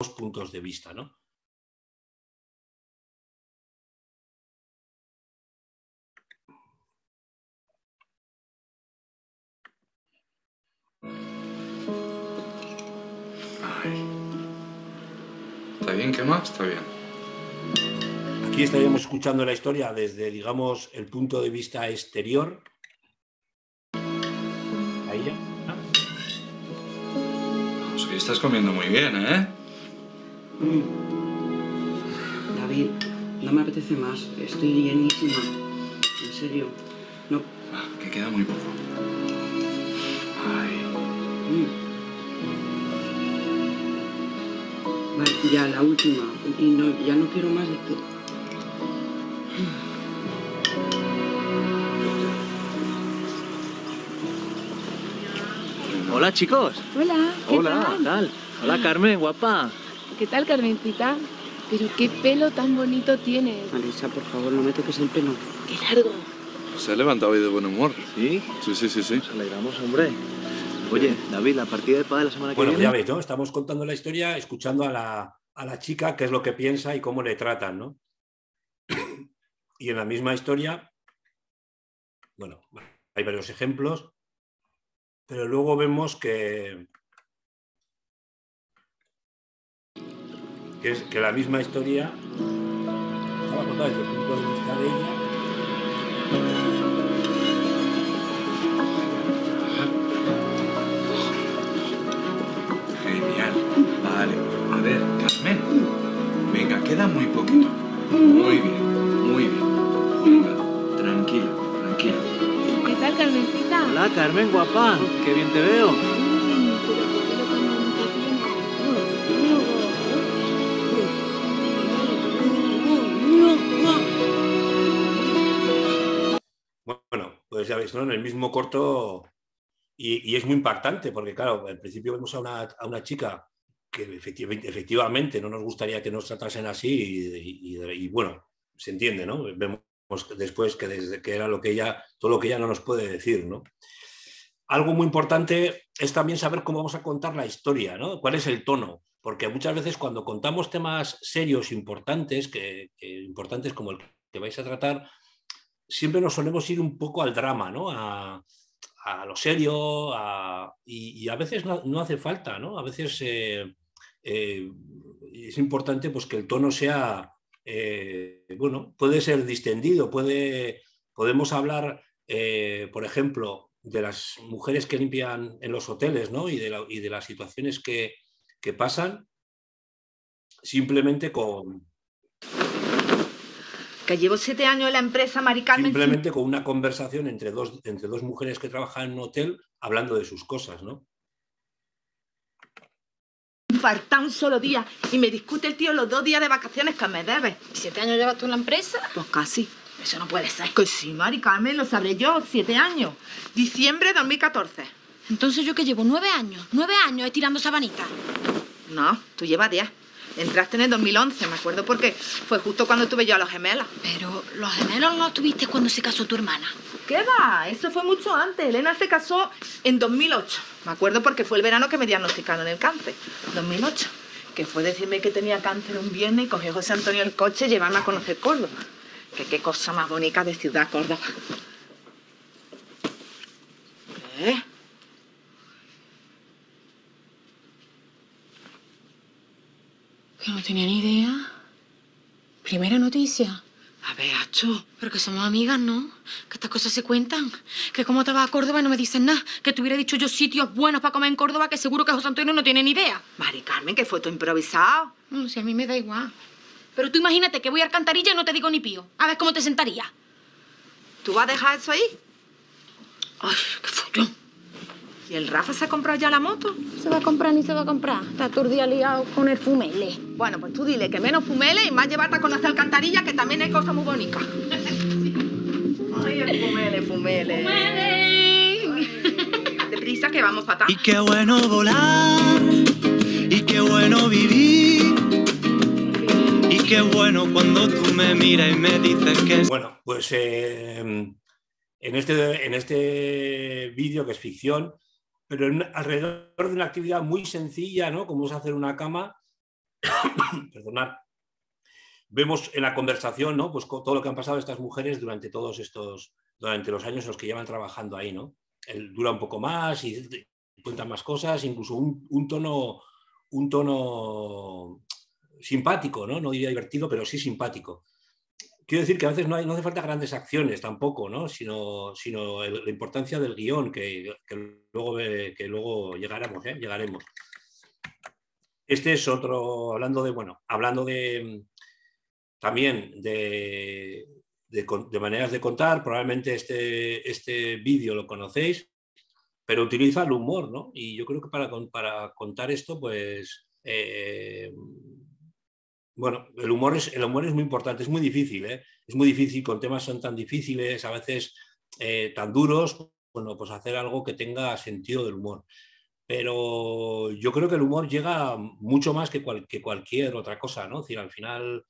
dos puntos de vista, ¿no? ¿Está bien? ¿Qué más? Está bien. Aquí estaríamos escuchando la historia desde, digamos, el punto de vista exterior. Ahí ya. Vamos, pues que estás comiendo muy bien, ¿eh? Mm. David, no me apetece más. Estoy llenísima. En serio. No. que queda muy poco. Ay. Mm. Vale, ya, la última. Y ya no quiero más de todo. Hola chicos. Hola. Hola, ¿Qué tal? Hola Carmen, guapa. ¿Qué tal, Carmencita? Pero qué pelo tan bonito tienes. Marisa, por favor, no me toques el pelo. ¡Qué largo! Se ha levantado hoy de buen humor. ¿Sí? Sí, sí, sí. sí. Nos hombre. Oye, David, la partida de la semana que viene... Bueno, ya veis, ¿no? Estamos contando la historia, escuchando a la, a la chica qué es lo que piensa y cómo le tratan, ¿no? Y en la misma historia, bueno, hay varios ejemplos, pero luego vemos que, que es que la misma historia estaba contada desde el punto de vista de ella. Genial. Vale. A ver, Carmen. Venga, queda muy poquito. Muy bien, muy bien. tranquilo Tranquilo. ¿Qué tal, Carmencita? Hola, Carmen, guapa. Qué bien te veo. En el mismo corto. Y, es muy impactante, porque claro, al principio vemos a una, chica que efectivamente, no nos gustaría que nos tratasen así y, bueno, se entiende, ¿no? Vemos después que, desde, que era lo que ella, todo lo que ella no nos puede decir, Algo muy importante es también saber cómo vamos a contar la historia, ¿Cuál es el tono? Porque muchas veces cuando contamos temas serios, importantes, importantes como el que vais a tratar, siempre nos solemos ir un poco al drama, ¿no? A, lo serio, y, a veces no, hace falta, ¿no? A veces eh, eh, es importante pues, que el tono sea, eh, bueno, puede ser distendido, puede, podemos hablar, por ejemplo, de las mujeres que limpian en los hoteles, Y de, las situaciones que pasan simplemente con, que llevo siete años en la empresa, Mari Carmen. Simplemente con una conversación entre dos, entre dos mujeres que trabajan en un hotel hablando de sus cosas, ¿no? par un solo día y me discute el tío los dos días de vacaciones que me debe. ¿Y siete años llevas tú en la empresa? Pues casi. Eso no puede ser. Que pues sí, Mari Carmen, lo sabré yo, siete años. Diciembre de 2014. Entonces yo que llevo nueve años, nueve años tirando sabanita. No, tú llevas diez. Entraste en el 2011, me acuerdo porque fue justo cuando tuve yo a los gemelas. Pero los gemelos los tuviste cuando se casó tu hermana. ¿Qué va? Eso fue mucho antes. Elena se casó en 2008. Me acuerdo porque fue el verano que me diagnosticaron el cáncer. 2008. Que fue decirme que tenía cáncer un viernes y a José Antonio el coche y llevarme a conocer Córdoba. Que qué cosa más bonita de ciudad Córdoba. ¿Eh? Que no tenía ni idea. Primera noticia. A ver, Acho, pero que somos amigas, ¿no? Que estas cosas se cuentan. Que como te vas a Córdoba y no me dices nada. Que te hubiera dicho yo sitios buenos para comer en Córdoba que seguro que José Antonio no tiene ni idea. Mari Carmen, que fue todo improvisado. No, mm, si a mí me da igual. Pero tú imagínate que voy a Alcantarilla y no te digo ni pío. A ver cómo te sentaría. ¿Tú vas a dejar eso ahí? Ay, qué follón. ¿Y el Rafa se ha comprado ya la moto? Se va a comprar ni se va a comprar. Está todo liado con el fumele. Bueno, pues tú dile que menos fumele y más llevarte con las alcantarillas, que también hay cosa muy bonitas. Ay, el fumele, fumele. ¡Fumele! Deprisa que vamos para Y qué bueno volar, y qué bueno vivir, y qué bueno cuando tú me miras y me dices que... Bueno, pues... Eh, en este, en este vídeo, que es ficción, pero alrededor de una actividad muy sencilla, ¿no? Como es hacer una cama, perdonar, vemos en la conversación, ¿no? Pues todo lo que han pasado estas mujeres durante todos estos, durante los años en los que llevan trabajando ahí, ¿no? dura un poco más y cuentan más cosas, incluso un, tono, un tono simpático, ¿no? No diría divertido, pero sí simpático quiero decir que a veces no, hace falta grandes acciones tampoco, sino, la importancia del guión que, luego, eh, que luego llegaremos, ¿eh? llegaremos. Este es otro, hablando de, bueno, hablando de también de, maneras de contar, probablemente este, este vídeo lo conocéis, pero utiliza el humor, ¿no? Y yo creo que para, para contar esto, pues eh, bueno, el humor, es, el humor es muy importante, es muy difícil, ¿eh? es muy difícil, con temas son tan difíciles, a veces eh, tan duros, bueno, pues hacer algo que tenga sentido del humor. Pero yo creo que el humor llega mucho más que, cualquier otra cosa, ¿no? Es decir, al final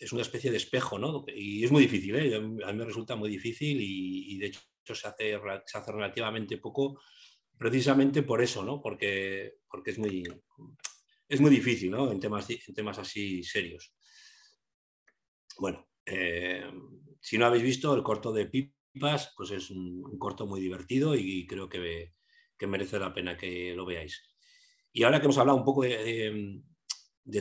es una especie de espejo, ¿no? Y es muy difícil, ¿eh? a mí me resulta muy difícil y, de hecho se hace, se hace relativamente poco precisamente por eso, ¿no? Porque, porque es muy, es muy difícil ¿no? en, temas, en temas así serios. Bueno, eh, si no habéis visto el corto de Pipas, pues es un, corto muy divertido y creo que, merece la pena que lo veáis. Y ahora que hemos hablado un poco de,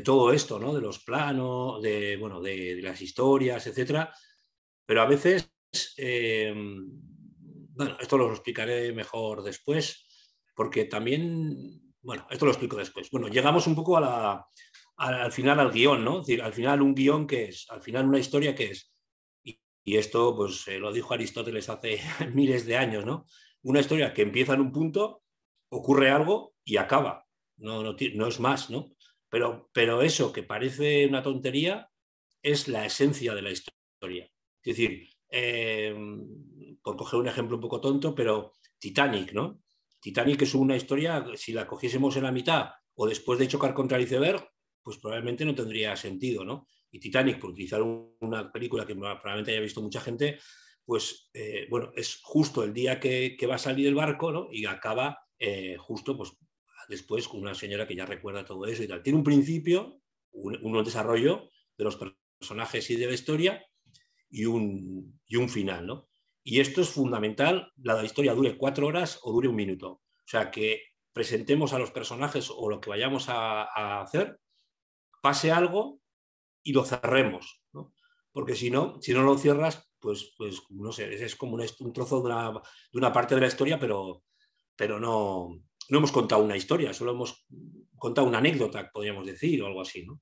todo esto, ¿no? de los planos, de, bueno, de, las historias, etcétera, pero a veces, eh, bueno, esto lo explicaré mejor después, porque también bueno, esto lo explico después. Bueno, llegamos un poco al final al guión, ¿no? Es decir, al final un guión que es, al final una historia que es, y, esto pues eh, lo dijo Aristóteles hace miles de años, ¿no? Una historia que empieza en un punto, ocurre algo y acaba, no, no, es más, ¿no? Pero, pero eso que parece una tontería es la esencia de la historia. Es decir, eh, por coger un ejemplo un poco tonto, pero Titanic, ¿no? Titanic es una historia, si la cogiésemos en la mitad o después de chocar contra el iceberg, pues probablemente no tendría sentido, ¿no? Y Titanic, por utilizar una película que probablemente haya visto mucha gente, pues eh, bueno, es justo el día que, va a salir el barco, ¿no? Y acaba eh, justo pues, después con una señora que ya recuerda todo eso y tal. Tiene un principio, un, desarrollo de los personajes y de la historia y un, y un final, ¿no? Y esto es fundamental, la historia dure cuatro horas o dure un minuto. O sea, que presentemos a los personajes o lo que vayamos a, hacer, pase algo y lo cerremos. Porque si no, si no lo cierras, pues, pues no sé, es como un, trozo de una, parte de la historia, pero, pero no, no hemos contado una historia, solo hemos contado una anécdota, podríamos decir, o algo así. ¿no?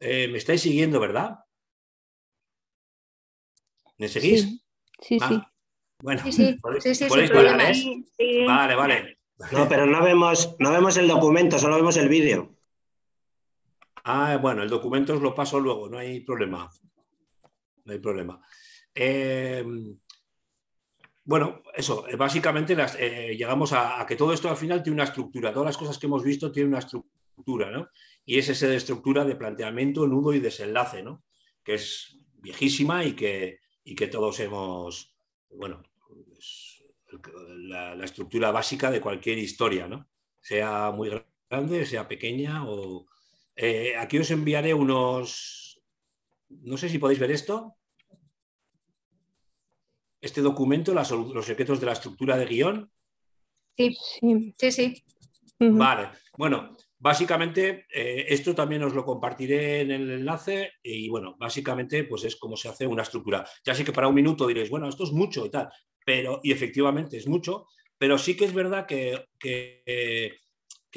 Eh, me estáis siguiendo, ¿verdad? ¿Me seguís? Sí, sí. Bueno, sí, Vale, vale. No, pero no vemos, no vemos el documento, solo vemos el vídeo. Ah, bueno, el documento os lo paso luego, no hay problema. No hay problema. Eh, bueno, eso, eh, básicamente eh, llegamos a, a, que todo esto al final tiene una estructura, todas las cosas que hemos visto tienen una estructura, ¿no? Y es esa estructura de planteamiento, nudo y desenlace, ¿no? Que es viejísima y que, y que todos hemos, bueno, pues, la, estructura básica de cualquier historia, ¿no? Sea muy grande, sea pequeña o... Eh, aquí os enviaré unos... No sé si podéis ver esto. Este documento, los secretos de la estructura de guión. Sí, sí, sí. Vale. Bueno, Básicamente, eh, esto también os lo compartiré en el enlace y bueno, básicamente pues es como se hace una estructura. Ya sé que para un minuto diréis, bueno, esto es mucho y tal, pero, y efectivamente es mucho, pero sí que es verdad que, que,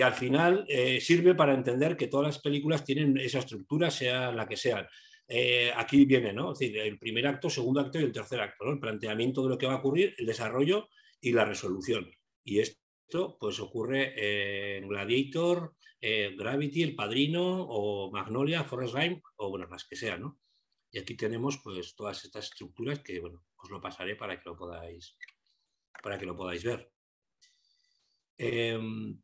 al final eh, sirve para entender que todas las películas tienen esa estructura, sea la que sean. Eh, aquí viene, ¿no? Es decir, el primer acto, segundo acto y el tercer acto, ¿no? El planteamiento de lo que va a ocurrir, el desarrollo y la resolución. Y esto, pues, ocurre en Gladiator, eh, Gravity, El Padrino o Magnolia, Forrest Gump o bueno, las que sea ¿no? Y aquí tenemos pues todas estas estructuras que, bueno, os lo pasaré para que lo podáis, para que lo podáis ver. Em,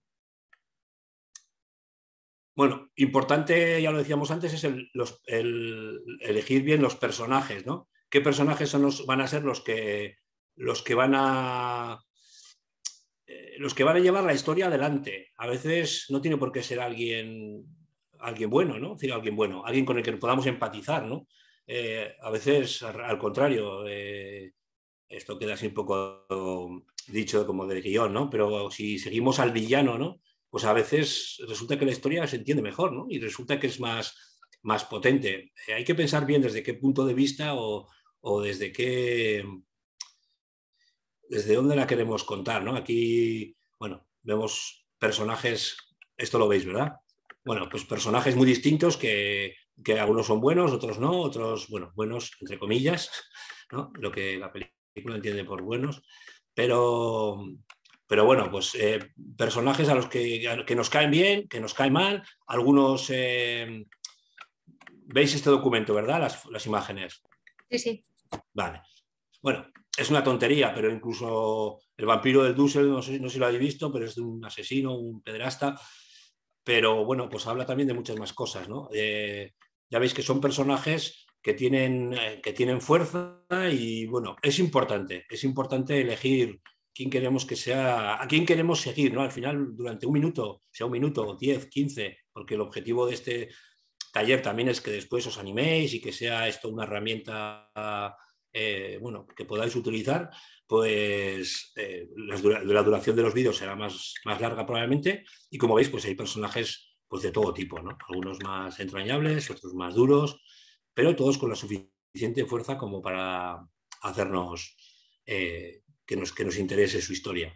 bueno, importante, ya lo decíamos antes, es el, elegir bien los personajes, ¿no? ¿Qué personajes son los, van a ser los que, los que van a los que van a llevar la historia adelante. A veces no tiene por qué ser alguien, alguien bueno, ¿no? Decir, alguien bueno, alguien con el que podamos empatizar, ¿no? Eh, a veces, al contrario, eh, esto queda así un poco dicho como de guión, ¿no? Pero si seguimos al villano, ¿no? Pues a veces resulta que la historia se entiende mejor, ¿no? Y resulta que es más, más potente. Eh, hay que pensar bien desde qué punto de vista o, o desde qué desde dónde la queremos contar, ¿no? Aquí, bueno, vemos personajes, esto lo veis, ¿verdad? Bueno, pues personajes muy distintos que, algunos son buenos, otros no, otros, bueno, buenos, entre comillas, ¿no? Lo que la película entiende por buenos, pero, pero bueno, pues eh, personajes a los que, nos caen bien, que nos caen mal, algunos... Eh, ¿Veis este documento, verdad? las imágenes. Sí, sí. Vale. Bueno, es una tontería, pero incluso el vampiro del Dussel, no sé, si lo habéis visto, pero es de un asesino, un pederasta. Pero bueno, pues habla también de muchas más cosas, ¿no? Eh, ya veis que son personajes que tienen, eh, que tienen fuerza y bueno, es importante, es importante elegir quién queremos que sea, a quién queremos seguir, ¿no? Al final, durante un minuto, sea un minuto, 10, 15, porque el objetivo de este taller también es que después os animéis y que sea esto una herramienta eh, bueno, que podáis utilizar, pues eh, la, duración de los vídeos será más, más larga probablemente y como veis, pues hay personajes pues, de todo tipo, algunos más entrañables, otros más duros, pero todos con la suficiente fuerza como para hacernos eh, que, nos, que nos interese su historia.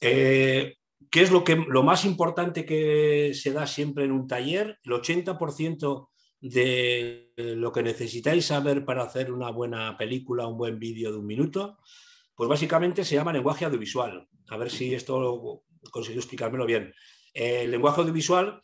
¿Qué es lo, que, lo más importante que se da siempre en un taller? El 80% de lo que necesitáis saber para hacer una buena película, un buen vídeo de un minuto, pues básicamente se llama lenguaje audiovisual. A ver si esto consiguió explicármelo bien. el lenguaje audiovisual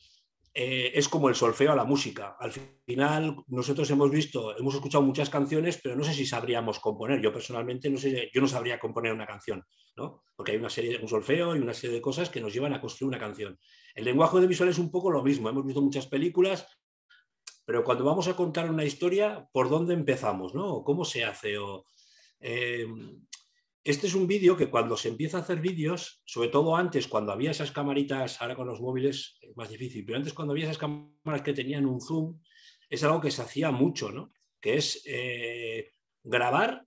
eh, es como el solfeo a la música. Al final, nosotros hemos visto, hemos escuchado muchas canciones, pero no sé si sabríamos componer. Yo personalmente no sé, yo no sabría componer una canción, ¿no? Porque hay una serie, un solfeo y una serie de cosas que nos llevan a construir una canción. El lenguaje audiovisual es un poco lo mismo. Hemos visto muchas películas, pero cuando vamos a contar una historia, ¿por dónde empezamos? ¿no? ¿Cómo se hace? O, em, este es un vídeo que cuando se empieza a hacer vídeos, sobre todo antes, cuando había esas camaritas, ahora con los móviles es más difícil, pero antes cuando había esas cámaras que tenían un zoom, es algo que se hacía mucho, ¿no? Que es eh, grabar,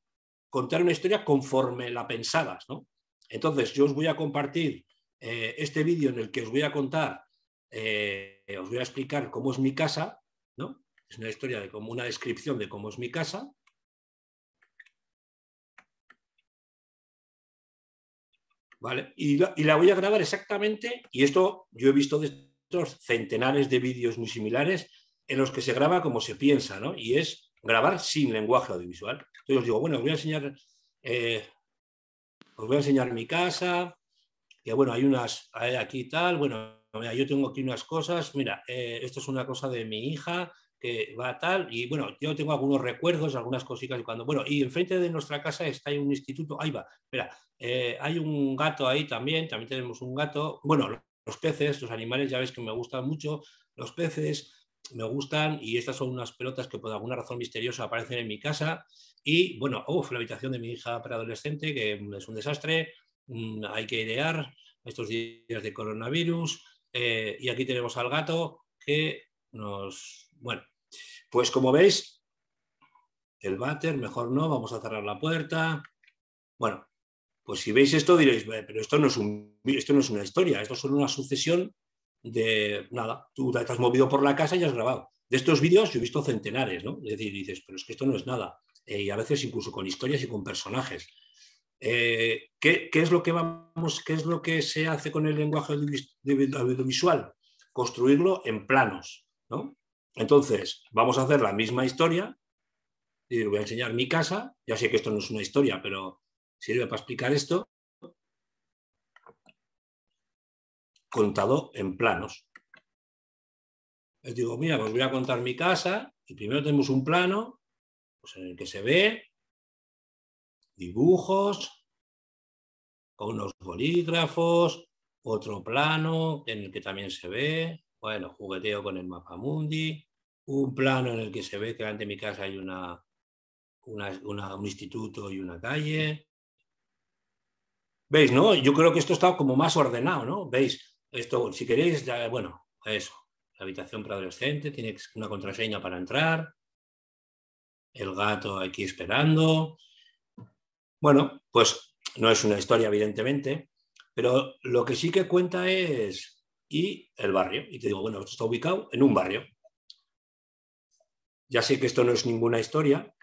contar una historia conforme la pensabas, ¿no? Entonces, yo os voy a compartir eh, este vídeo en el que os voy a contar, eh, os voy a explicar cómo es mi casa, ¿no? Es una historia de como una descripción de cómo es mi casa. Vale, y la, voy a grabar exactamente, y esto yo he visto de estos centenares de vídeos muy similares en los que se graba como se piensa, ¿no? Y es grabar sin lenguaje audiovisual. Entonces os digo, bueno, os voy a enseñar, eh, os voy a enseñar mi casa, que bueno, hay unas, aquí tal, bueno, yo tengo aquí unas cosas, mira, eh, esto es una cosa de mi hija que va tal, y bueno, yo tengo algunos recuerdos, algunas cositas, y cuando, bueno, y enfrente de nuestra casa está un instituto, ahí va, mira, eh, hay un gato ahí también, también tenemos un gato, bueno, los peces, los animales, ya ves que me gustan mucho, los peces, me gustan y estas son unas pelotas que por alguna razón misteriosa aparecen en mi casa. Y bueno, uff, la habitación de mi hija preadolescente, que es un desastre, mm, hay que idear estos días de coronavirus, eh, y aquí tenemos al gato que nos... Bueno, pues como veis, el váter, mejor no, vamos a cerrar la puerta. Bueno, pues si veis esto diréis, pero esto no es, esto no es una historia, esto es una sucesión de nada. Tú te has movido por la casa y has grabado. De estos vídeos yo he visto centenares, ¿no? Es decir, dices, pero es que esto no es nada. Eh, y a veces incluso con historias y con personajes. Eh, ¿qué, es lo que vamos, ¿Qué es lo que se hace con el lenguaje audiovisual? Construirlo en planos. ¿no? Entonces, vamos a hacer la misma historia. Y voy a enseñar mi casa. Ya sé que esto no es una historia, pero sirve para explicar esto. Contado en planos. Les digo, mira, os pues voy a contar mi casa. Y primero tenemos un plano pues, en el que se ve dibujos, con unos bolígrafos, otro plano en el que también se ve, bueno, jugueteo con el mapa mundi, un plano en el que se ve que de mi casa hay una, un instituto y una calle. ¿Veis, no? Yo creo que esto está como más ordenado, ¿no? ¿Veis? Esto, si queréis, bueno, eso. La habitación para adolescente, tiene una contraseña para entrar. El gato aquí esperando. Bueno, pues no es una historia, evidentemente, pero lo que sí que cuenta es y el barrio. Y te digo, bueno, esto está ubicado en un barrio. Ya sé que esto no es ninguna historia,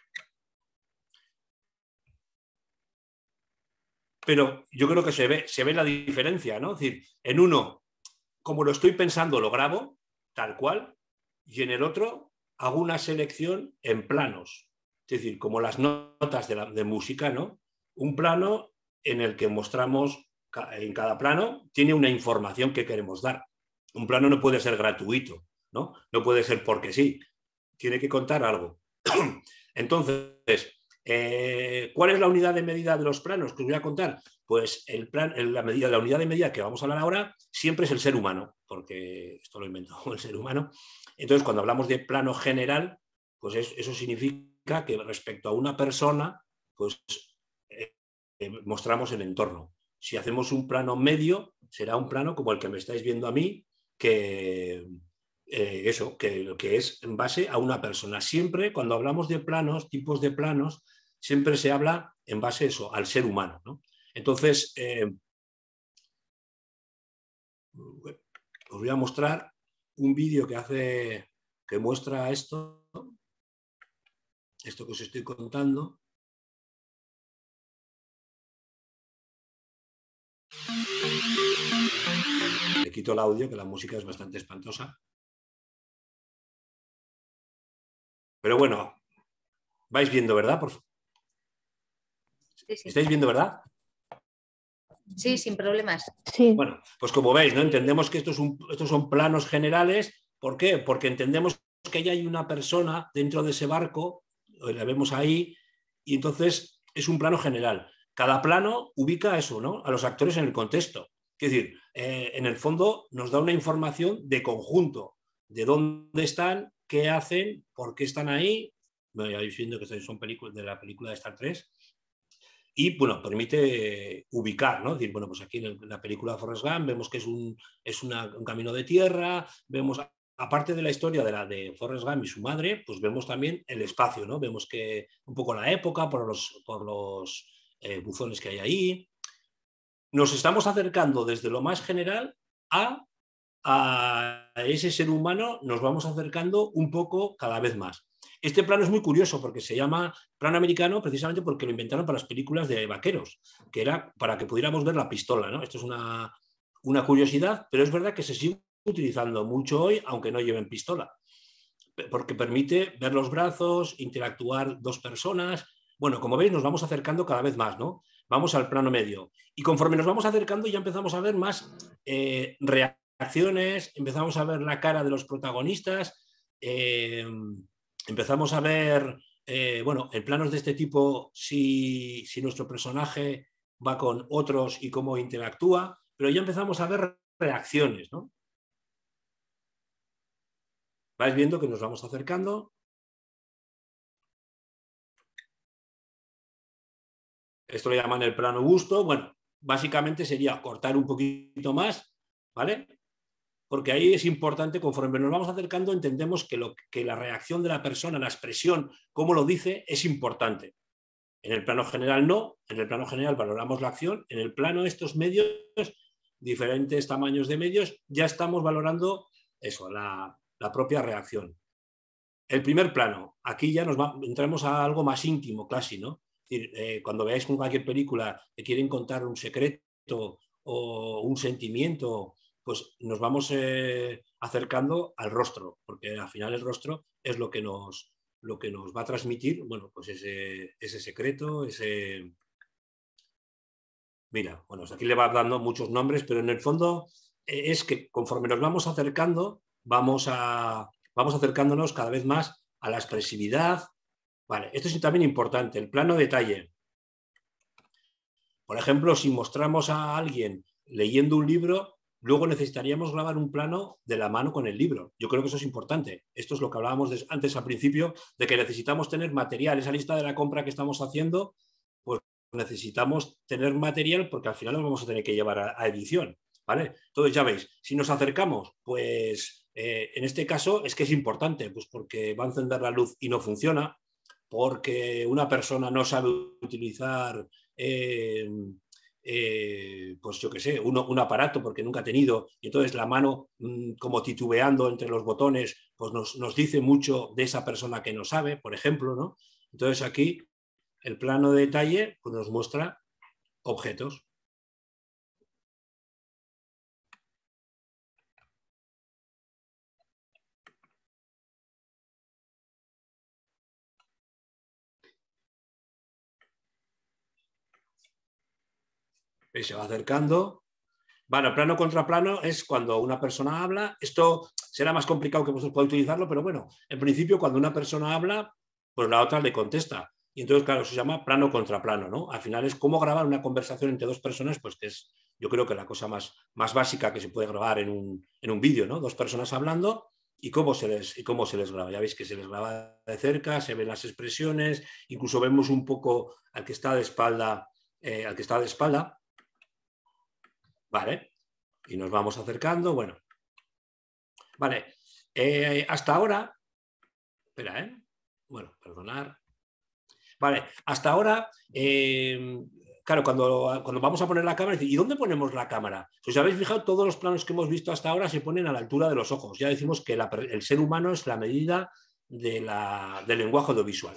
pero yo creo que se ve, se ve la diferencia, ¿no? Es decir, en uno, como lo estoy pensando, lo grabo tal cual, y en el otro hago una selección en planos, es decir, como las notas de, de música, ¿no? un plano en el que mostramos en cada plano tiene una información que queremos dar. Un plano no puede ser gratuito, ¿no? No puede ser porque sí. Tiene que contar algo. Entonces, eh, ¿cuál es la unidad de medida de los planos que os voy a contar? Pues el plan, la, medida, la unidad de medida que vamos a hablar ahora siempre es el ser humano, porque esto lo inventó el ser humano. Entonces, cuando hablamos de plano general, pues eso significa que respecto a una persona, pues mostramos el entorno. Si hacemos un plano medio, será un plano como el que me estáis viendo a mí, que eh, eso, que, es en base a una persona. Siempre cuando hablamos de planos, tipos de planos, siempre se habla en base a eso, al ser humano. Entonces, eh, os voy a mostrar un vídeo que hace que muestra esto, esto que os estoy contando. Le quito el audio, que la música es bastante espantosa. Pero bueno, vais viendo, ¿verdad? Por... ¿Estáis viendo, verdad? Sí, sin problemas. Sí. Bueno, pues como veis, ¿no? Entendemos que estos son, estos son planos generales. ¿Por qué? Porque entendemos que ya hay una persona dentro de ese barco, eh, la vemos ahí, y entonces es un plano general cada plano ubica eso, ¿no? A los actores en el contexto. Es decir, eh, en el fondo nos da una información de conjunto, de dónde están, qué hacen, por qué están ahí. ya viendo que son películas de la película de Star Trek. Y bueno, permite ubicar, ¿no? decir, bueno, pues aquí en, la película de Forrest Gump vemos que es, un, es un camino de tierra, vemos aparte de la historia de la de Forrest Gump y su madre, pues vemos también el espacio, ¿no? Vemos que un poco la época por los, por los eh, buzones que hay ahí. Nos estamos acercando desde lo más general a, a ese ser humano, nos vamos acercando un poco cada vez más. Este plano es muy curioso porque se llama plano americano precisamente porque lo inventaron para las películas de vaqueros, que era para que pudiéramos ver la pistola. Esto es una, una curiosidad, pero es verdad que se sigue utilizando mucho hoy, aunque no lleven pistola, porque permite ver los brazos, interactuar dos personas, bueno, como veis, nos vamos acercando cada vez más, ¿no? Vamos al plano medio. Y conforme nos vamos acercando, ya empezamos a ver más eh, reacciones, empezamos a ver la cara de los protagonistas, eh, empezamos a ver, eh, bueno, en planos de este tipo, si, si nuestro personaje va con otros y cómo interactúa, pero ya empezamos a ver reacciones, ¿no? Vais viendo que nos vamos acercando esto lo llaman el plano gusto, bueno, básicamente sería cortar un poquito más, ¿vale? Porque ahí es importante, conforme nos vamos acercando, entendemos que, lo, que la reacción de la persona, la expresión, cómo lo dice, es importante. En el plano general no, en el plano general valoramos la acción, en el plano de estos medios, diferentes tamaños de medios, ya estamos valorando eso, la, la propia reacción. El primer plano, aquí ya nos entramos a algo más íntimo, casi, ¿no? decir, eh, cuando veáis cualquier película que quieren contar un secreto o un sentimiento, pues nos vamos eh, acercando al rostro, porque al final el rostro es lo que nos, lo que nos va a transmitir, bueno, pues ese, ese secreto, ese... Mira, bueno, aquí le va dando muchos nombres, pero en el fondo e, es que conforme nos vamos acercando, vamos, a, vamos acercándonos cada vez más a la expresividad, Vale, esto es también importante, el plano detalle. Por ejemplo, si mostramos a alguien leyendo un libro, luego necesitaríamos grabar un plano de la mano con el libro. Yo creo que eso es importante. Esto es lo que hablábamos antes al principio, de que necesitamos tener material. Esa lista de la compra que estamos haciendo, pues necesitamos tener material porque al final nos vamos a tener que llevar a, edición. ¿Vale? Entonces ya veis, si nos acercamos, pues eh, en este caso es que es importante, pues porque va a encender la luz y no funciona, porque una persona no sabe utilizar, em, eh, pues yo qué sé, un aparato porque nunca ha tenido, y entonces la mano mm, como titubeando entre los botones, pues nos, dice mucho de esa persona que no sabe, por ejemplo, ¿no? Entonces aquí el plano de detalle pues nos muestra objetos. se va acercando. Bueno, plano contra plano es cuando una persona habla. Esto será más complicado que vosotros podáis utilizarlo, pero bueno, en principio cuando una persona habla, pues la otra le contesta. Y entonces, claro, se llama plano contra plano, ¿no? Al final es cómo grabar una conversación entre dos personas, pues que es, yo creo que la cosa más, más básica que se puede grabar en un, vídeo, ¿no? Dos personas hablando y cómo, se les, cómo se les graba. Ya veis que se les graba de cerca, se ven las expresiones, incluso vemos un poco al que está de espalda, eh, al que está de espalda, Vale. Y nos vamos acercando. Bueno. Vale. Eh, hasta ahora. Espera, ¿eh? Bueno, perdonar. Vale. Hasta ahora. Em, claro, cuando, cuando vamos a poner la cámara, ¿y dónde ponemos la cámara? Si os habéis fijado, todos los planos que hemos visto hasta ahora se ponen a la altura de los ojos. Ya decimos que el ser humano es la medida del lenguaje audiovisual.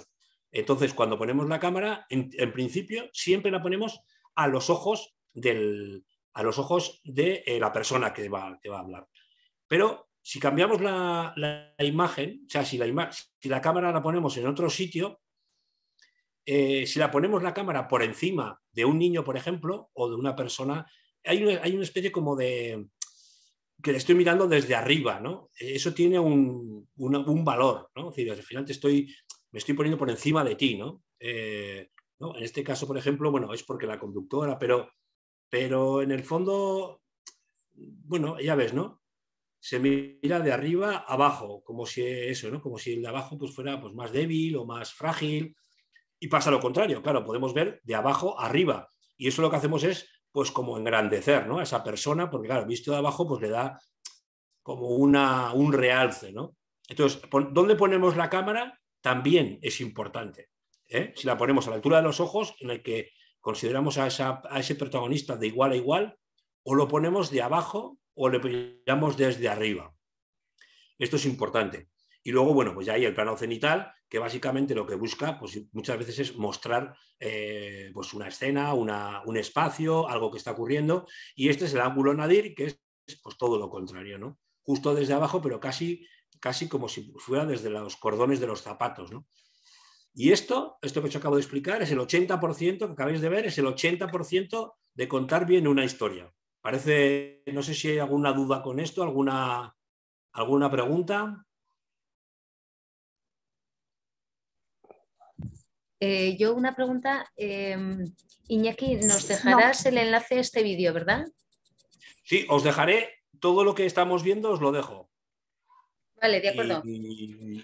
Entonces, cuando ponemos la cámara, en, principio siempre la ponemos a los ojos del, a los ojos de eh, la persona que va, va, a hablar. Pero si cambiamos la, imagen, o sea, si la, si la cámara la ponemos en otro sitio, eh, si la ponemos la cámara por encima de un niño, por ejemplo, o de una persona, hay una, especie como de que le estoy mirando desde arriba, ¿no? Eso tiene un, valor, ¿no? Es decir, al final estoy, me estoy poniendo por encima de ti, ¿no? Eh, ¿no? En este caso, por ejemplo, bueno, es porque la conductora, pero pero en el fondo, bueno, ya ves, ¿no? Se mira de arriba abajo, como si eso, ¿no? Como si el de abajo pues, fuera pues, más débil o más frágil. Y pasa lo contrario, claro, podemos ver de abajo arriba. Y eso lo que hacemos es, pues, como engrandecer, ¿no? A esa persona, porque claro, visto de abajo, pues le da como una, un realce, ¿no? Entonces, ¿dónde ponemos la cámara? También es importante. ¿eh? Si la ponemos a la altura de los ojos, en el que consideramos a, ese protagonista de igual a igual, o lo ponemos de abajo o le pillamos desde arriba. Esto es importante. Y luego, bueno, pues ya hay el plano cenital, que básicamente lo que busca pues, muchas veces es mostrar eh, pues una escena, un espacio, algo que está ocurriendo. Y este es el ángulo nadir, que es pues, todo lo contrario, ¿no? Justo desde abajo, pero casi, casi como si fuera desde los cordones de los zapatos, ¿no? Y esto, esto que os acabo de explicar, es el 80% que acabáis de ver, es el 80% de contar bien una historia. Parece, no sé si hay alguna duda con esto, alguna, alguna pregunta. Eh, yo una pregunta, em, Iñaki, nos dejarás el enlace a este vídeo, ¿verdad? Sí, os dejaré todo lo que estamos viendo, os lo dejo.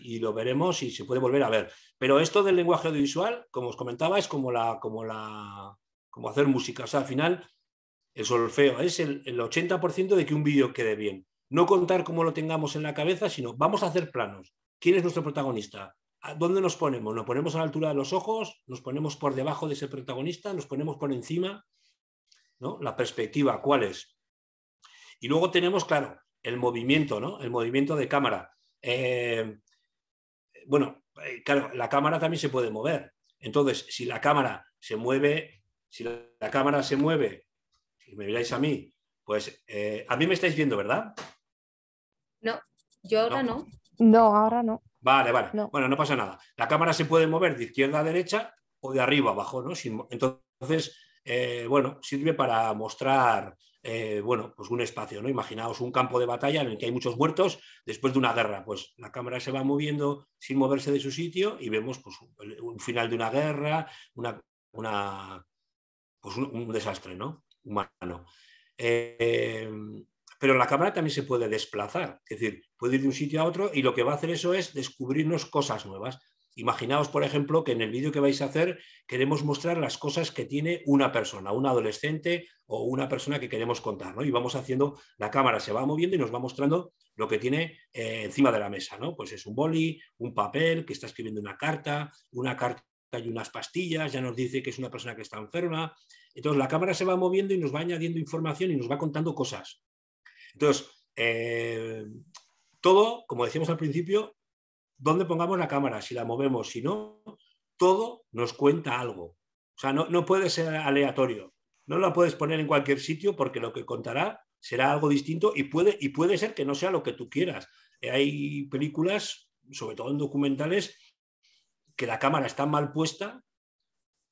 Y, lo veremos y se puede volver a ver. Pero esto del lenguaje audiovisual, como os comentaba, es como la, como la, como hacer música. O sea, al final, el solfeo es el, 80% de que un vídeo quede bien. No contar cómo lo tengamos en la cabeza, sino vamos a hacer planos. ¿Quién es nuestro protagonista? ¿A ¿Dónde nos ponemos? ¿Nos ponemos a la altura de los ojos? ¿Nos ponemos por debajo de ese protagonista? ¿Nos ponemos por encima? ¿No? La perspectiva, ¿cuál es? Y luego tenemos, claro, el movimiento, ¿no? El movimiento de cámara. Eh, bueno, eh, claro, la cámara también se puede mover. Entonces, si la cámara se mueve, si la, cámara se mueve, si me miráis a mí, pues eh, a mí me estáis viendo, ¿verdad? No, yo ahora no. No, ahora no. Vale, vale. No. Bueno, no pasa nada. La cámara se puede mover de izquierda a derecha o de arriba a abajo, ¿no? entonces, eh, bueno, sirve para mostrar eh, bueno, pues un espacio, ¿no? Imaginaos un campo de batalla en el que hay muchos muertos después de una guerra. Pues la cámara se va moviendo sin moverse de su sitio y vemos pues, un, final de una guerra, pues un, desastre ¿no? humano. Eh, pero la cámara también se puede desplazar, es decir, puede ir de un sitio a otro y lo que va a hacer eso es descubrirnos cosas nuevas. Imaginaos, por ejemplo, que en el vídeo que vais a hacer queremos mostrar las cosas que tiene una persona, un adolescente o una persona que queremos contar, ¿no? Y vamos haciendo, la cámara se va moviendo y nos va mostrando lo que tiene eh, encima de la mesa, ¿no? Pues es un boli, un papel, que está escribiendo una carta, una carta y unas pastillas, ya nos dice que es una persona que está enferma. Entonces, la cámara se va moviendo y nos va añadiendo información y nos va contando cosas. Entonces, eh, todo, como decíamos al principio, dónde pongamos la cámara, si la movemos, si no, todo nos cuenta algo. O sea, no, puede ser aleatorio. No la puedes poner en cualquier sitio porque lo que contará será algo distinto y puede, y puede ser que no sea lo que tú quieras. Eh, hay películas, sobre todo en documentales, que la cámara está mal puesta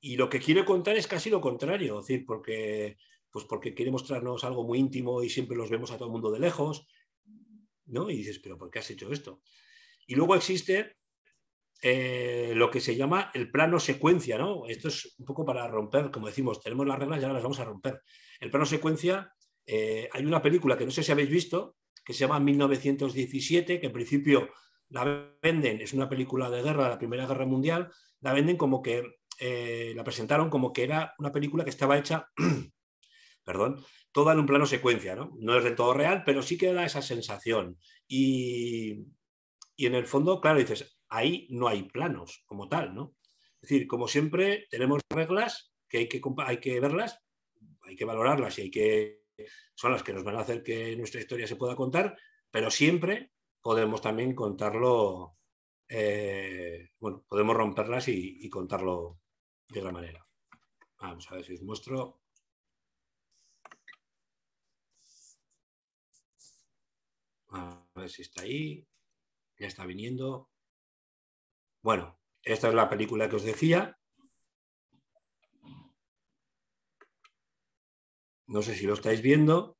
y lo que quiere contar es casi lo contrario, es decir, porque, pues porque quiere mostrarnos algo muy íntimo y siempre los vemos a todo el mundo de lejos, ¿no? Y dices, pero ¿por qué has hecho esto? Y luego existe eh, lo que se llama el plano secuencia, ¿no? Esto es un poco para romper, como decimos, tenemos las reglas y ahora las vamos a romper. El plano secuencia, eh, hay una película que no sé si habéis visto, que se llama 1917, que en principio la venden, es una película de guerra, de la Primera Guerra Mundial, la venden como que, eh, la presentaron como que era una película que estaba hecha, perdón, toda en un plano secuencia, ¿no? No es del todo real, pero sí que da esa sensación. Y y en el fondo, claro, dices, ahí no hay planos como tal, ¿no? Es decir, como siempre, tenemos reglas que hay que, hay que verlas, hay que valorarlas y hay que, son las que nos van a hacer que nuestra historia se pueda contar, pero siempre podemos también contarlo, eh, bueno, podemos romperlas y, y contarlo de otra manera. Vamos a ver si os muestro. A ver si está ahí ya está viniendo. Bueno, esta es la película que os decía. No sé si lo estáis viendo.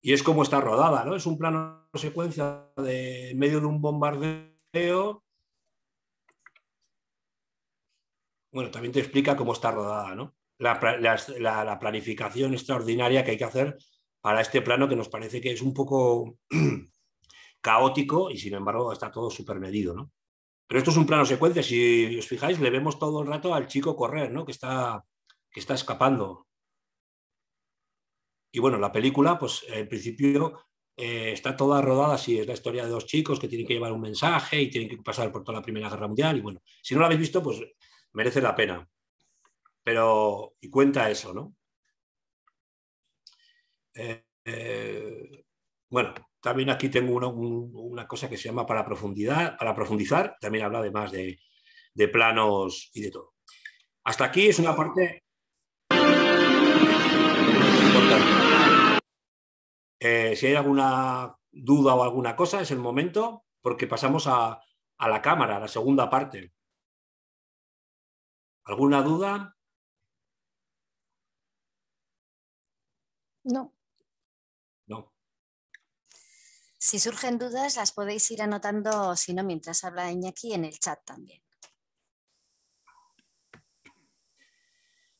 Y es como está rodada, ¿no? Es un plano secuencia de medio de un bombardeo. Bueno, también te explica cómo está rodada, ¿no? la planificación extraordinaria que hay que hacer para este plano que nos parece que es un poco caótico y sin embargo está todo súper medido, Pero esto es un plano secuencia, si os fijáis, le vemos todo el rato al chico correr, ¿no? Que está, que está escapando. Y bueno, la película, pues en principio eh, está toda rodada si es la historia de dos chicos que tienen que llevar un mensaje y tienen que pasar por toda la Primera Guerra Mundial. Y bueno, si no lo habéis visto, pues merece la pena. Pero, y cuenta eso, ¿no? Eh, eh, bueno, también aquí tengo una, cosa que se llama para, profundidad, para profundizar, también habla además de, de planos y de todo. Hasta aquí es una parte importante. Eh, si hay alguna duda o alguna cosa, es el momento, porque pasamos a, a la cámara, a la segunda parte. ¿Alguna duda? No. Si surgen dudas, las podéis ir anotando, si no, mientras habla Iñaki, en el chat también.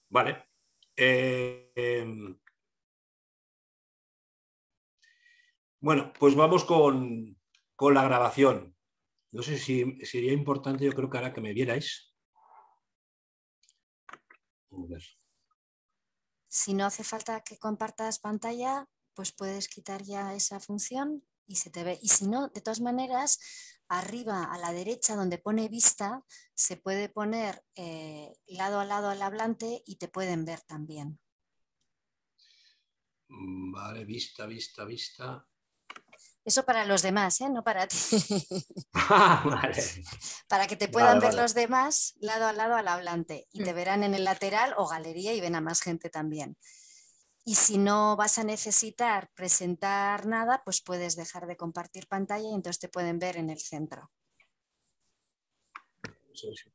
Vale. Em, bueno, pues vamos con, la grabación. No sé si sería importante, yo creo que ahora que me vierais. Si no hace falta que compartas pantalla, pues puedes quitar ya esa función y se te ve. Y si no, de todas maneras, arriba a la derecha donde pone vista, se puede poner eh, lado a lado al hablante y te pueden ver también. Mm, vale, vista, vista, vista. Eso para los demás, ¿eh? no para ti. Ah, para que te puedan ver los demás lado a lado al hablante y te mm. verán en el lateral o galería y ven a más gente también. Y si no vas a necesitar presentar nada, pues puedes dejar de compartir pantalla y entonces te pueden ver en el centro.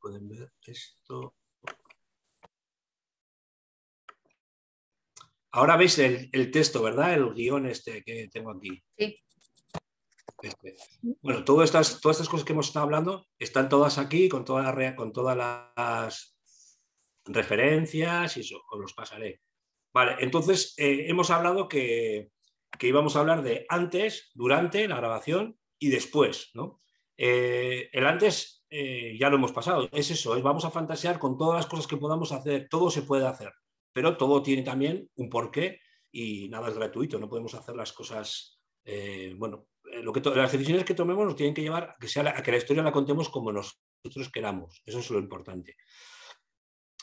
pueden ver esto. Ahora veis el, texto, ¿verdad? El guión este que tengo aquí. Sí. Este. Bueno, todas estas, todas estas cosas que hemos estado hablando están todas aquí con, con todas las referencias y eso, os los pasaré. Vale, entonces eh, hemos hablado que, íbamos a hablar de antes, durante la grabación y después, ¿no? Eh, el antes eh, ya lo hemos pasado, es eso, vamos a fantasear con todas las cosas que podamos hacer, todo se puede hacer, pero todo tiene también un porqué y nada es gratuito, no podemos hacer las cosas, bueno, lo que las decisiones que tomemos nos tienen que llevar a que, sea la, que la historia la contemos como nosotros queramos, eso es lo importante.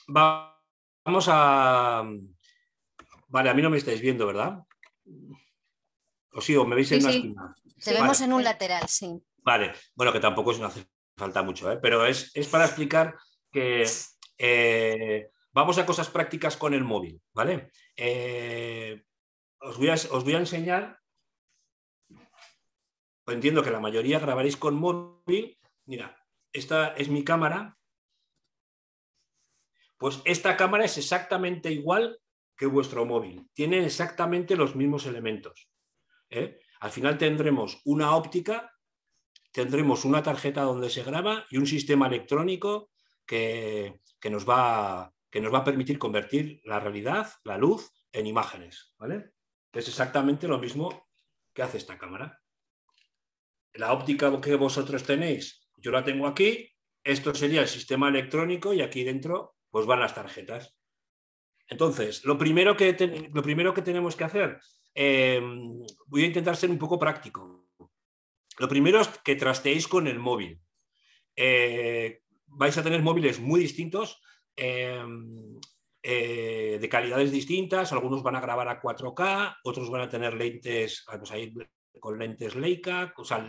vamos a, Vale, a mí no me estáis viendo, ¿verdad? O sí, o me veis en una Te vemos en un lateral, sí. Vale, bueno, que tampoco es una falta mucho, ¿eh? pero es, para explicar que eh, vamos a cosas prácticas con el móvil, ¿vale? Eh, os, voy a, os voy a enseñar, entiendo que la mayoría grabaréis con móvil. Mira, esta es mi cámara. Pues esta cámara es exactamente igual que vuestro móvil. tiene exactamente los mismos elementos. ¿eh? Al final tendremos una óptica, tendremos una tarjeta donde se graba y un sistema electrónico que, que, nos, va, que nos va a permitir convertir la realidad, la luz, en imágenes. ¿vale? Es exactamente lo mismo que hace esta cámara. La óptica que vosotros tenéis, yo la tengo aquí, esto sería el sistema electrónico y aquí dentro pues van las tarjetas. Entonces, lo primero que, lo primero que tenemos que hacer, em, voy a intentar ser un poco práctico. Lo primero es que trasteéis con el móvil. Eh, vais a tener móviles muy distintos, em, eh, de calidades distintas. Algunos van a grabar a 4K, otros van a tener lentes, ah, pues ahí, con lentes Leica, o sea,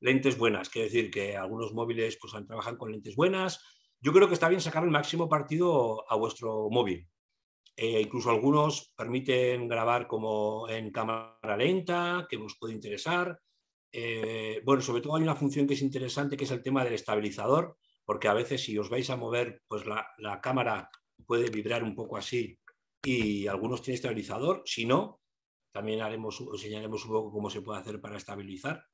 lentes buenas. Quiero decir que algunos móviles pues, trabajan con lentes buenas, yo creo que está bien sacar el máximo partido a vuestro móvil. Eh, incluso algunos permiten grabar como en cámara lenta, que os puede interesar. Eh, bueno, sobre todo hay una función que es interesante, que es el tema del estabilizador, porque a veces si os vais a mover, pues la, cámara puede vibrar un poco así y algunos tienen estabilizador. Si no, también haremos, enseñaremos un poco cómo se puede hacer para estabilizar.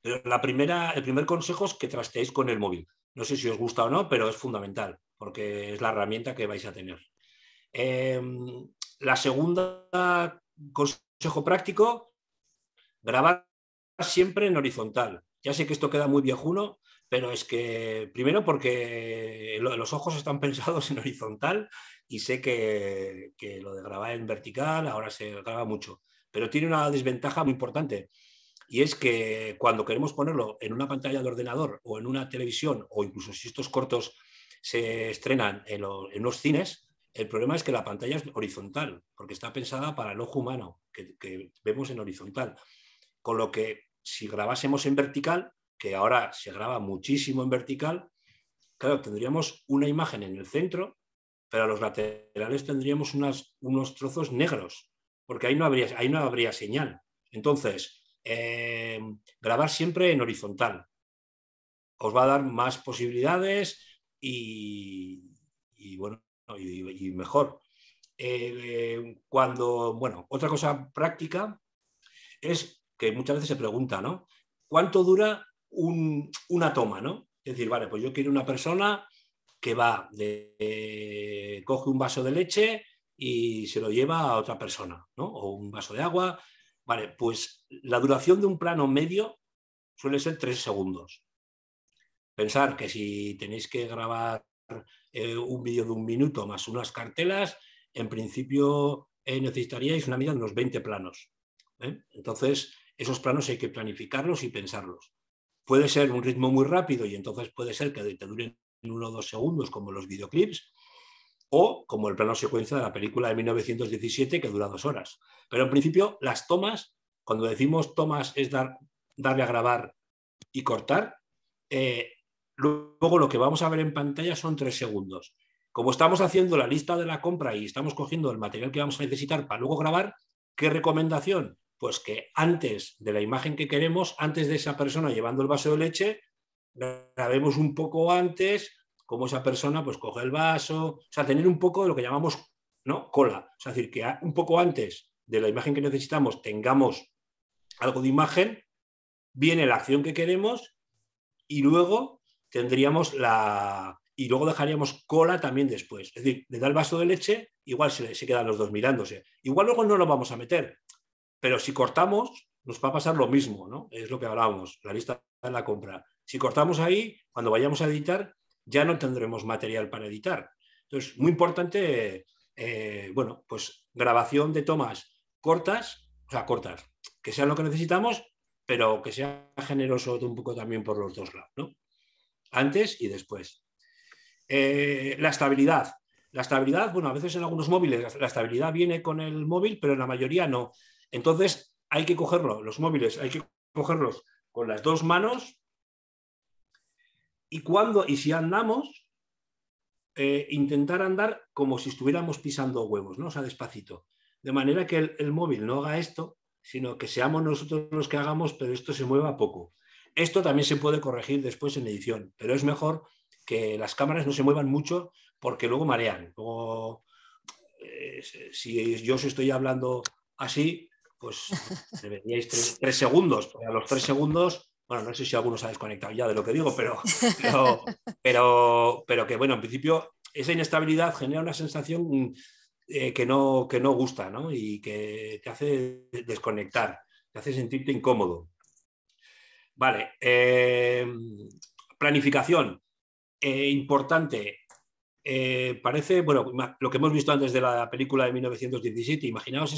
Pero la primera, el primer consejo es que trasteéis con el móvil. No sé si os gusta o no, pero es fundamental porque es la herramienta que vais a tener. Em, la segunda consejo práctico, grabar siempre en horizontal. Ya sé que esto queda muy viejuno, pero es que primero porque los ojos están pensados en horizontal y sé que, que lo de grabar en vertical ahora se graba mucho, pero tiene una desventaja muy importante y es que cuando queremos ponerlo en una pantalla de ordenador o en una televisión, o incluso si estos cortos se estrenan en, los cines, el problema es que la pantalla es horizontal, porque está pensada para el ojo humano, que, vemos en horizontal. Con lo que si grabásemos en vertical, que ahora se graba muchísimo en vertical, claro, tendríamos una imagen en el centro, pero a los laterales tendríamos unos trozos negros, porque ahí no habría, ahí no habría señal. Entonces, eh, grabar siempre en horizontal. Os va a dar más posibilidades y, bueno, y, mejor. Eh, cuando, bueno, otra cosa práctica es que muchas veces se pregunta, ¿no? ¿Cuánto dura una toma, ¿no? Es decir, vale, pues yo quiero una persona que va, de, coge un vaso de leche y se lo lleva a otra persona, ¿no? O un vaso de agua Vale, pues la duración de un plano medio suele ser tres segundos. Pensar que si tenéis que grabar eh, un vídeo de un minuto más unas cartelas, en principio eh, necesitaríais una media de unos 20 planos. ¿eh? Entonces, esos planos hay que planificarlos y pensarlos. Puede ser un ritmo muy rápido y entonces puede ser que te duren uno o dos segundos como los videoclips, o como el plano secuencia de la película de 1917 que dura dos horas. Pero en principio las tomas, cuando decimos tomas es darle a grabar y cortar, eh, luego lo que vamos a ver en pantalla son tres segundos. Como estamos haciendo la lista de la compra y estamos cogiendo el material que vamos a necesitar para luego grabar, ¿qué recomendación? Pues que antes de la imagen que queremos, antes de esa persona llevando el vaso de leche, grabemos un poco antes como esa persona pues coge el vaso, o sea, tener un poco de lo que llamamos ¿no? cola, o sea, es decir, que un poco antes de la imagen que necesitamos tengamos algo de imagen, viene la acción que queremos y luego tendríamos la... y luego dejaríamos cola también después. Es decir, le da el vaso de leche, igual se, se quedan los dos mirándose. Igual luego no lo vamos a meter, pero si cortamos, nos va a pasar lo mismo, ¿no? Es lo que hablábamos, la lista de la compra. Si cortamos ahí, cuando vayamos a editar, ya no tendremos material para editar. Entonces, muy importante, eh, bueno, pues grabación de tomas cortas, o sea, cortas, que sean lo que necesitamos, pero que sea generoso un poco también por los dos lados, ¿no? Antes y después. Eh, la estabilidad. La estabilidad, bueno, a veces en algunos móviles la estabilidad viene con el móvil, pero en la mayoría no. Entonces, hay que cogerlo, los móviles hay que cogerlos con las dos manos y cuando, y si andamos, eh, intentar andar como si estuviéramos pisando huevos, ¿no? O sea, despacito. De manera que el, móvil no haga esto, sino que seamos nosotros los que hagamos, pero esto se mueva poco. Esto también se puede corregir después en edición, pero es mejor que las cámaras no se muevan mucho porque luego marean. Eh, si yo os estoy hablando así, pues deberíais tres, tres segundos. A los tres segundos bueno, no sé si alguno se ha desconectado ya de lo que digo, pero, pero, que bueno, en principio esa inestabilidad genera una sensación eh, que, no, que no gusta ¿no? y que te hace desconectar, te hace sentirte incómodo. Vale, eh, planificación. Eh, importante. parece, bueno, lo que hemos visto antes de la película de 1917, imaginaos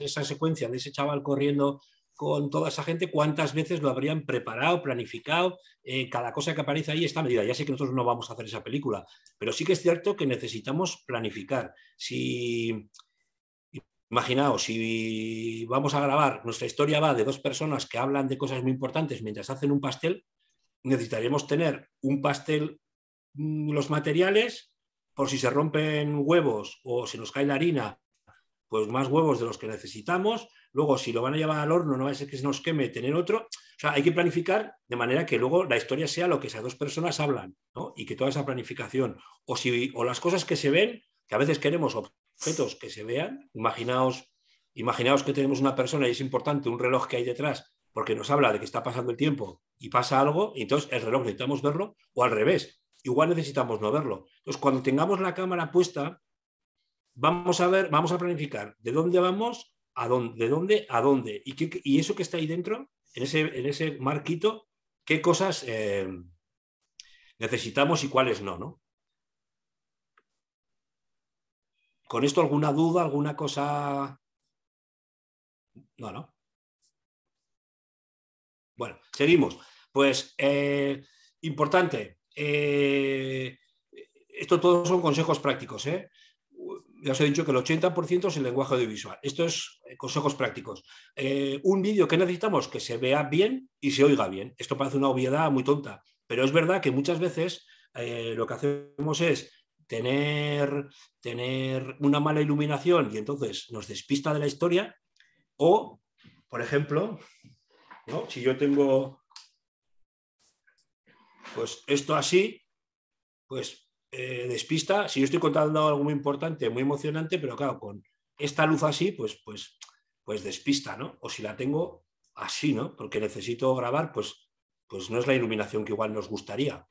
esa secuencia de ese chaval corriendo con toda esa gente cuántas veces lo habrían preparado, planificado, eh, cada cosa que aparece ahí está medida. Ya sé que nosotros no vamos a hacer esa película, pero sí que es cierto que necesitamos planificar. Si, imaginaos, si vamos a grabar, nuestra historia va de dos personas que hablan de cosas muy importantes mientras hacen un pastel, necesitaríamos tener un pastel, mm, los materiales, por si se rompen huevos o si nos cae la harina, pues más huevos de los que necesitamos, Luego, si lo van a llevar al horno, no va a ser que se nos queme tener otro. O sea, hay que planificar de manera que luego la historia sea lo que esas dos personas hablan, ¿no? Y que toda esa planificación, o, si, o las cosas que se ven, que a veces queremos objetos que se vean, imaginaos, imaginaos que tenemos una persona y es importante un reloj que hay detrás porque nos habla de que está pasando el tiempo y pasa algo, y entonces el reloj necesitamos verlo, o al revés, igual necesitamos no verlo. Entonces, cuando tengamos la cámara puesta, vamos a ver, vamos a planificar de dónde vamos, dónde, de dónde a dónde. ¿Y, qué, y eso que está ahí dentro, en ese, en ese marquito, qué cosas eh, necesitamos y cuáles no, ¿no? ¿Con esto alguna duda, alguna cosa? No, Bueno, seguimos. Pues eh, importante. Eh, esto todos son consejos prácticos. ¿eh? ya os he dicho que el 80% es el lenguaje audiovisual. Esto es eh, consejos prácticos. Eh, un vídeo que necesitamos que se vea bien y se oiga bien. Esto parece una obviedad muy tonta, pero es verdad que muchas veces eh, lo que hacemos es tener, tener una mala iluminación y entonces nos despista de la historia. O, por ejemplo, si yo tengo pues esto así, pues eh, despista. Si yo estoy contando algo muy importante, muy emocionante, pero claro, con esta luz así, pues, pues, pues despista, ¿no? O si la tengo así, ¿no? Porque necesito grabar, pues, pues no es la iluminación que igual nos gustaría.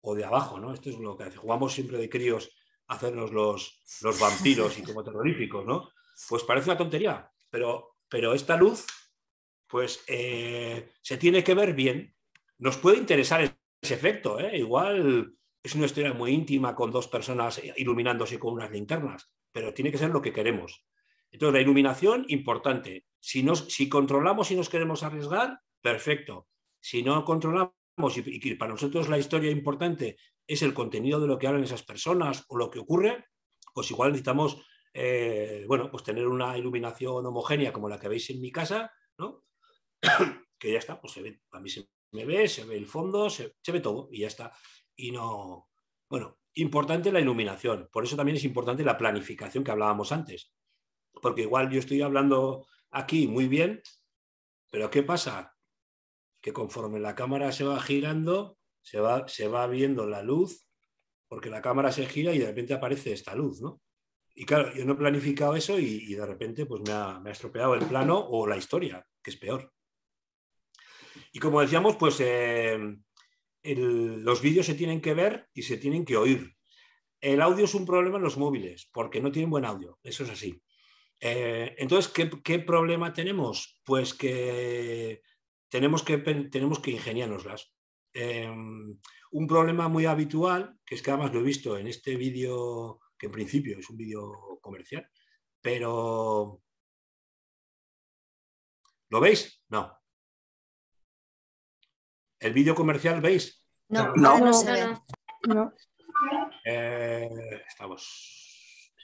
O de abajo, ¿no? Esto es lo que jugamos siempre de críos hacernos los, los vampiros y como terroríficos, ¿no? Pues parece una tontería, pero, pero esta luz, pues eh, se tiene que ver bien. Nos puede interesar ese efecto, ¿eh? Igual es una historia muy íntima con dos personas eh, iluminándose con unas linternas, pero tiene que ser lo que queremos. Entonces, la iluminación, importante. Si, nos, si controlamos y nos queremos arriesgar, perfecto. Si no controlamos y, para nosotros la historia importante es el contenido de lo que hablan esas personas o lo que ocurre, pues igual necesitamos eh, bueno, pues tener una iluminación homogénea como la que veis en mi casa, que ya está, pues se ve, a mí se me ve, se ve el fondo, se ve todo y ya está y no... Bueno, importante la iluminación, por eso también es importante la planificación que hablábamos antes, porque igual yo estoy hablando aquí muy bien, pero ¿qué pasa? Que conforme la cámara se va girando, se va, se va viendo la luz, porque la cámara se gira y de repente aparece esta luz, ¿no? Y claro, yo no he planificado eso y, de repente pues me ha, me ha, estropeado el plano o la historia, que es peor. Y como decíamos, pues eh, los vídeos se tienen que ver y se tienen que oír. El audio es un problema en los móviles, porque no tienen buen audio, eso es así. Eh, entonces, ¿qué, problema tenemos? Pues que tenemos que, tenemos que ingeniárnoslas. Eh, un problema muy habitual, que es que además lo he visto en este vídeo, que en principio es un vídeo comercial, pero... ¿Lo veis? No. ¿El vídeo comercial veis? No, no, no, no. Eh, estamos.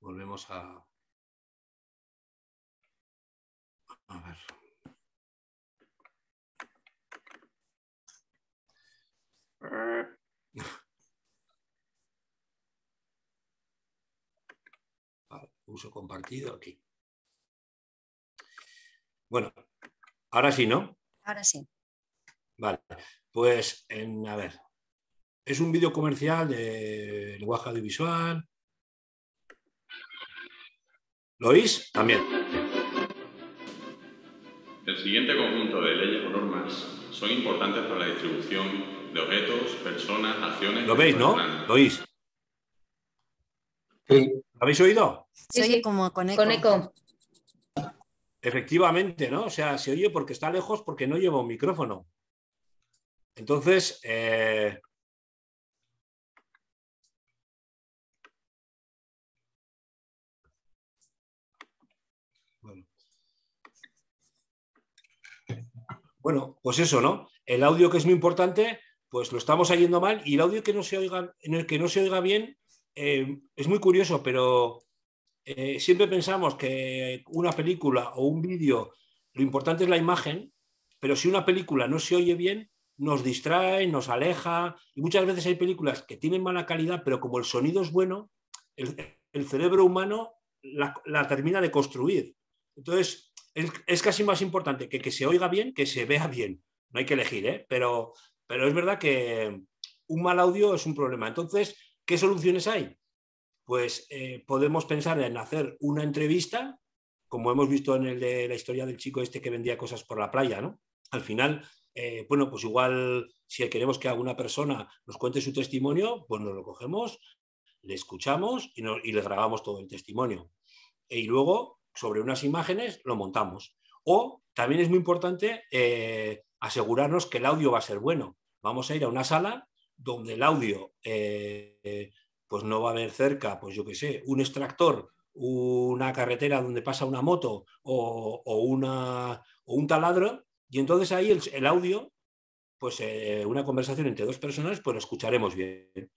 Volvemos a. A ver. uso compartido aquí. Bueno, Ahora sí, ¿no? Ahora sí. Vale, pues en, a ver, es un vídeo comercial de lenguaje audiovisual. ¿Lo oís? También. El siguiente conjunto de leyes o normas son importantes para la distribución de objetos, personas, acciones. ¿Lo veis, no? ¿Lo oís? ¿Lo habéis oído? Sí, como con Efectivamente, ¿no? O sea, se oye porque está lejos, porque no llevo un micrófono. Entonces, eh, bueno. pues eso, ¿no? El audio que es muy importante, pues lo estamos oyendo mal y el audio que no se oiga, que no se oiga bien eh, es muy curioso, pero eh, siempre pensamos que una película o un vídeo, lo importante es la imagen, pero si una película no se oye bien, nos distrae, nos aleja, y muchas veces hay películas que tienen mala calidad, pero como el sonido es bueno, el, cerebro humano la, termina de construir. Entonces, es, casi más importante que, que, se oiga bien, que se vea bien. No hay que elegir, ¿eh? pero, pero es verdad que un mal audio es un problema. Entonces, ¿qué soluciones hay? pues eh, podemos pensar en hacer una entrevista, como hemos visto en el de la historia del chico este que vendía cosas por la playa, ¿no? Al final, eh, bueno, pues igual si queremos que alguna persona nos cuente su testimonio, pues nos lo cogemos, le escuchamos y, le grabamos todo el testimonio. y luego, sobre unas imágenes, lo montamos. O también es muy importante eh, asegurarnos que el audio va a ser bueno. Vamos a ir a una sala donde el audio pues no va a haber cerca, pues yo qué sé, un extractor, una carretera donde pasa una moto o, una, un taladro, y entonces ahí el, audio, pues eh, una conversación entre dos personas, pues lo escucharemos bien. Es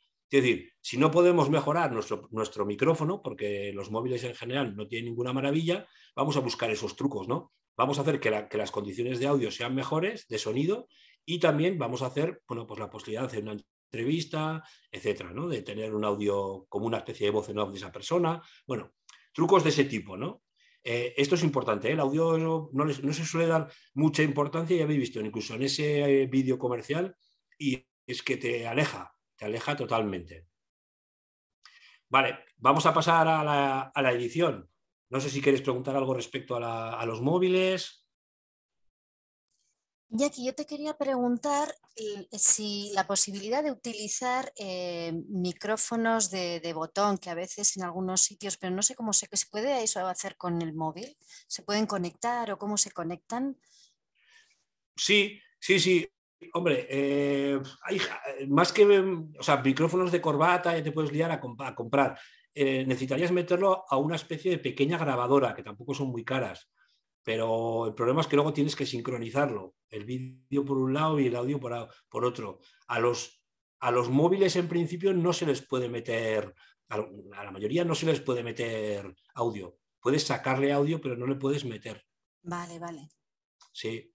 decir, si no podemos mejorar nuestro, nuestro micrófono, porque los móviles en general no tienen ninguna maravilla, vamos a buscar esos trucos, ¿no? Vamos a hacer que, que las condiciones de audio sean mejores, de sonido, y también vamos a hacer, bueno, pues la posibilidad de hacer una entrevista, etcétera, ¿no? De tener un audio como una especie de voz en de esa persona. Bueno, trucos de ese tipo, ¿no? Eh, esto es importante, ¿eh? el audio no, se suele dar mucha importancia, ya habéis visto, incluso en ese eh, vídeo comercial, y es que te aleja, te aleja totalmente. Vale, vamos a pasar a la, edición. No sé si quieres preguntar algo respecto a los móviles. Jackie, yo te quería preguntar eh, si la posibilidad de utilizar eh, micrófonos de, botón, que a veces en algunos sitios, pero no sé cómo se, se puede eso hacer con el móvil, ¿se pueden conectar o cómo se conectan? Sí, sí, sí. Hombre, eh, hay más que mm, micrófonos de corbata, ya te puedes liar a, comprar. necesitarías meterlo a una especie de pequeña grabadora, que tampoco son muy caras pero el problema es que luego tienes que sincronizarlo, el vídeo por un lado y el audio por, otro. A los, a los móviles en principio no se les puede meter, a, la mayoría no se les puede meter audio. Puedes sacarle audio, pero no le puedes meter. Vale, vale. Sí.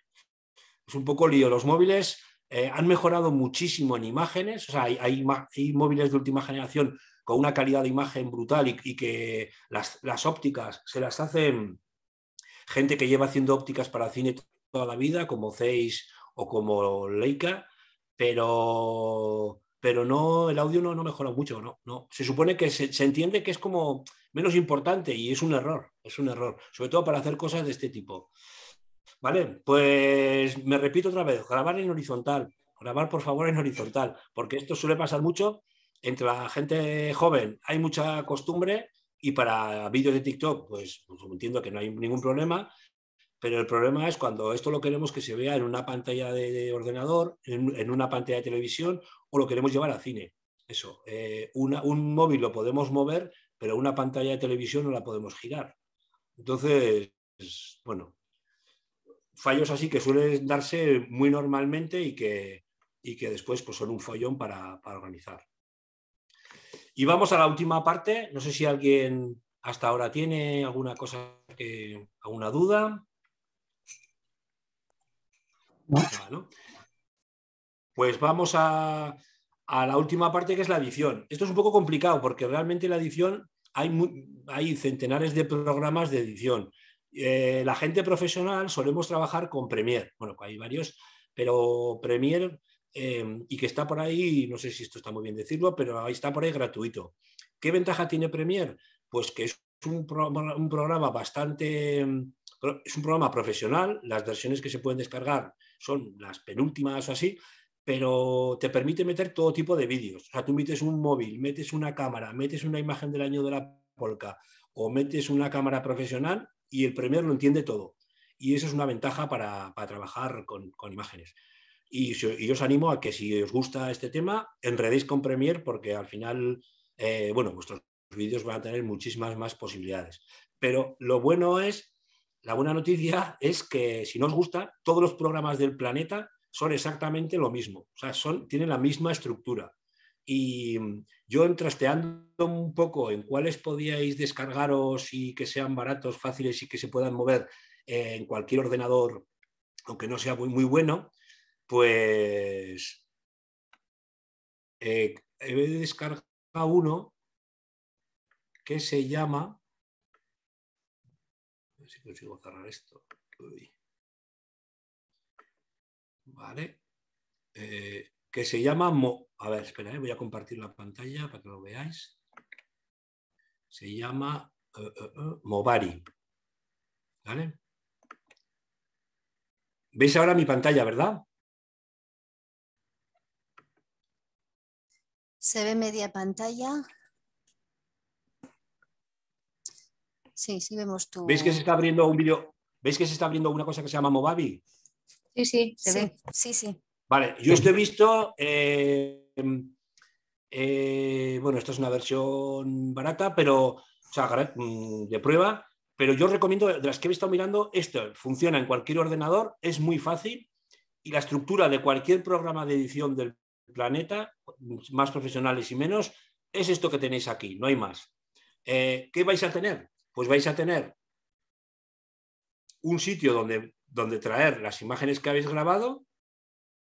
Es un poco lío. Los móviles eh, han mejorado muchísimo en imágenes. O sea, hay, móviles de última generación con una calidad de imagen brutal y, que las, las ópticas se las hacen gente que lleva haciendo ópticas para cine toda la vida, como Zeiss o como Leica, pero, pero no, el audio no, no mejora mucho, no, no. Se supone que se, se, entiende que es como menos importante y es un error, es un error, sobre todo para hacer cosas de este tipo. Vale, pues me repito otra vez, grabar en horizontal, grabar por favor en horizontal, porque esto suele pasar mucho entre la gente joven, hay mucha costumbre y para vídeos de TikTok, pues, pues, entiendo que no hay ningún problema, pero el problema es cuando esto lo queremos que se vea en una pantalla de, ordenador, en, una pantalla de televisión o lo queremos llevar a cine. Eso, eh, un móvil lo podemos mover, pero una pantalla de televisión no la podemos girar. Entonces, bueno, fallos así que suelen darse muy normalmente y que, y que después pues, son un follón para organizar. Y vamos a la última parte. No sé si alguien hasta ahora tiene alguna cosa, alguna duda. pues vamos a, la última parte que es la edición. Esto es un poco complicado porque realmente la edición hay, centenares de programas de edición. Eh, la gente profesional solemos trabajar con Premiere. Bueno, hay varios, pero Premiere Em, y que está por ahí, no sé si esto está muy bien decirlo, pero ahí está por ahí gratuito. ¿Qué ventaja tiene Premier? Pues que es un, programa bastante, em, es un programa profesional, las versiones que se pueden descargar son las penúltimas o así, pero te permite meter todo tipo de vídeos. O sea, tú metes un móvil, metes una cámara, metes una imagen del año de la polca o metes una cámara profesional y el Premier lo entiende todo. Y eso es una ventaja para, trabajar con imágenes. Y, yo os animo a que si os gusta este tema, enredéis con Premiere porque al final, eh, bueno, vuestros vídeos van a tener muchísimas más posibilidades. Pero lo bueno es, la buena noticia es que si no os gusta, todos los programas del planeta son exactamente lo mismo. O sea, son, tienen la misma estructura. Y mm, yo trasteando un poco en cuáles podíais descargaros y que sean baratos, fáciles y que se puedan mover eh, en cualquier ordenador, aunque no sea muy, muy bueno, pues eh, he descargado uno que se llama, a ver si consigo cerrar esto, vale, eh, que se llama, a ver, espera, eh, voy a compartir la pantalla para que lo veáis, se llama eh, Mobari, ¿vale? ¿Veis ahora mi pantalla, verdad? ¿Se ve media pantalla? Sí, sí vemos tú. ¿Veis que se está abriendo un vídeo? ¿Veis que se está abriendo una cosa que se llama Movavi? Sí, sí, se ve. Sí, sí. Vale, yo esto he visto. Eh, eh, bueno, esta es una versión barata, pero. O sea, mm, de prueba. Pero yo recomiendo, de las que he estado mirando, esto funciona en cualquier ordenador, es muy fácil y la estructura de cualquier programa de edición del planeta, más profesionales y menos, es esto que tenéis aquí, no hay más. Eh, ¿Qué vais a tener? Pues vais a tener un sitio donde, donde traer las imágenes que habéis grabado,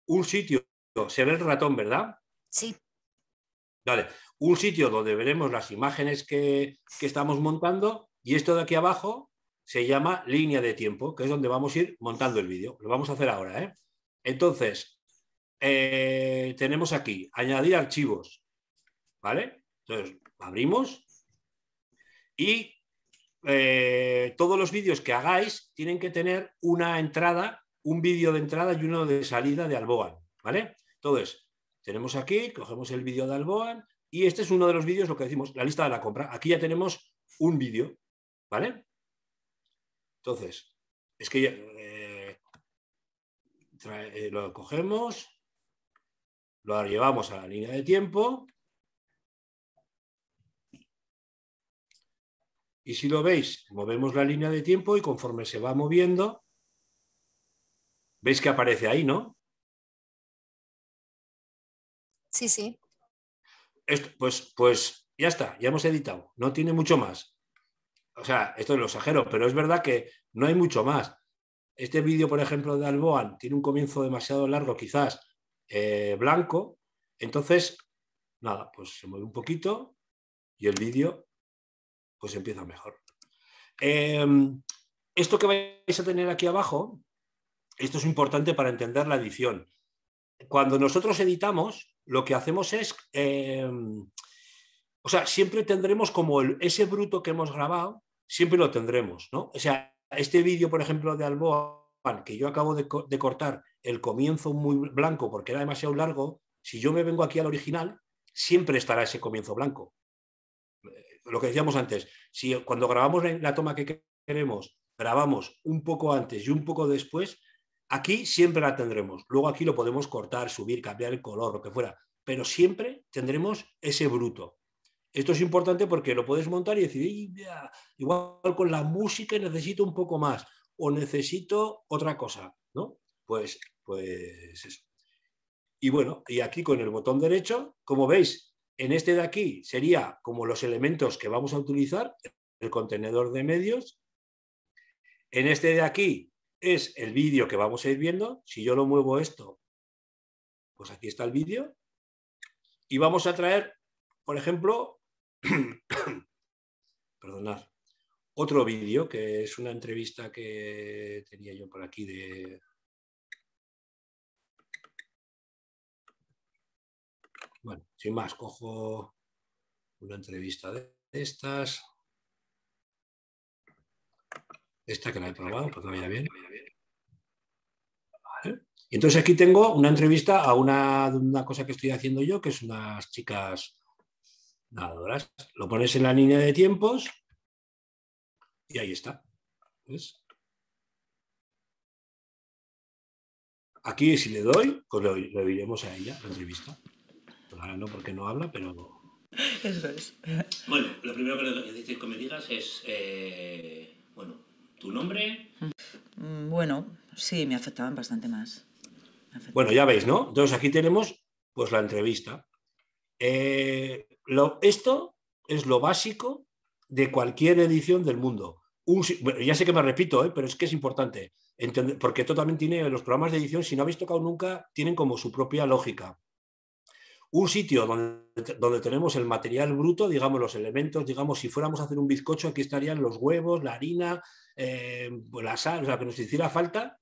un sitio, se ve el ratón, ¿verdad? Sí. Vale, un sitio donde veremos las imágenes que, que estamos montando y esto de aquí abajo se llama línea de tiempo, que es donde vamos a ir montando el vídeo. Lo vamos a hacer ahora, ¿eh? Entonces, eh, tenemos aquí, añadir archivos. ¿Vale? Entonces, abrimos y eh, todos los vídeos que hagáis tienen que tener una entrada, un vídeo de entrada y uno de salida de Alboan. ¿Vale? Entonces, tenemos aquí, cogemos el vídeo de Alboan y este es uno de los vídeos, lo que decimos, la lista de la compra. Aquí ya tenemos un vídeo. ¿Vale? Entonces, es que ya, eh, lo cogemos, lo llevamos a la línea de tiempo. Y si lo veis, movemos la línea de tiempo y conforme se va moviendo, veis que aparece ahí, ¿no? Sí, sí. pues, pues ya está, ya hemos editado, no tiene mucho más. O sea, esto es lo exagero, pero es verdad que no hay mucho más. Este vídeo, por ejemplo, de Alboan tiene un comienzo demasiado largo, quizás, eh, blanco. Entonces, nada, pues se mueve un poquito y el vídeo pues empieza mejor. Em, esto que vais a tener aquí abajo, esto es importante para entender la edición. Cuando nosotros editamos, lo que hacemos es, em, o sea, siempre tendremos como el, ese bruto que hemos grabado, siempre lo tendremos, ¿no? O sea, este vídeo, por ejemplo, de Alboa, que yo acabo de, cortar, el comienzo muy blanco porque era demasiado largo, si yo me vengo aquí al original, siempre estará ese comienzo blanco. Eh, lo que decíamos antes, si cuando grabamos la toma que queremos, grabamos un poco antes y un poco después, aquí siempre la tendremos. Luego aquí lo podemos cortar, subir, cambiar el color, lo que fuera, pero siempre tendremos ese bruto. Esto es importante porque lo puedes montar y decir, igual con la música necesito un poco más o necesito otra cosa, ¿no? Pues, pues eso. Y bueno, y aquí con el botón derecho, como veis, en este de aquí sería como los elementos que vamos a utilizar, el contenedor de medios. En este de aquí es el vídeo que vamos a ir viendo. Si yo lo muevo esto, pues aquí está el vídeo. Y vamos a traer, por ejemplo, perdonad, otro vídeo, que es una entrevista que tenía yo por aquí de... Bueno, sin más, cojo una entrevista de estas. Esta que la he probado, no vaya bien. Y entonces aquí tengo una entrevista a una, una cosa que estoy haciendo yo, que es unas chicas nadadoras. Lo pones en la línea de tiempos y ahí está. Aquí si le doy, pues le a ella, la entrevista. ahora no porque no habla, pero... Eso es. Bueno, lo primero que necesito que me digas es, eh, bueno, tu nombre. Mm, bueno, sí, me afectaban bastante más. Bueno, ya veis, ¿no? Entonces aquí tenemos pues la entrevista. Eh, lo, esto es lo básico de cualquier edición del mundo ya sé que me repito, ¿eh? pero es que es importante, entender, porque esto también tiene los programas de edición, si no habéis tocado nunca, tienen como su propia lógica. Un sitio donde, donde tenemos el material bruto, digamos, los elementos, digamos, si fuéramos a hacer un bizcocho, aquí estarían los huevos, la harina, eh, pues la sal, o sea, que nos hiciera falta.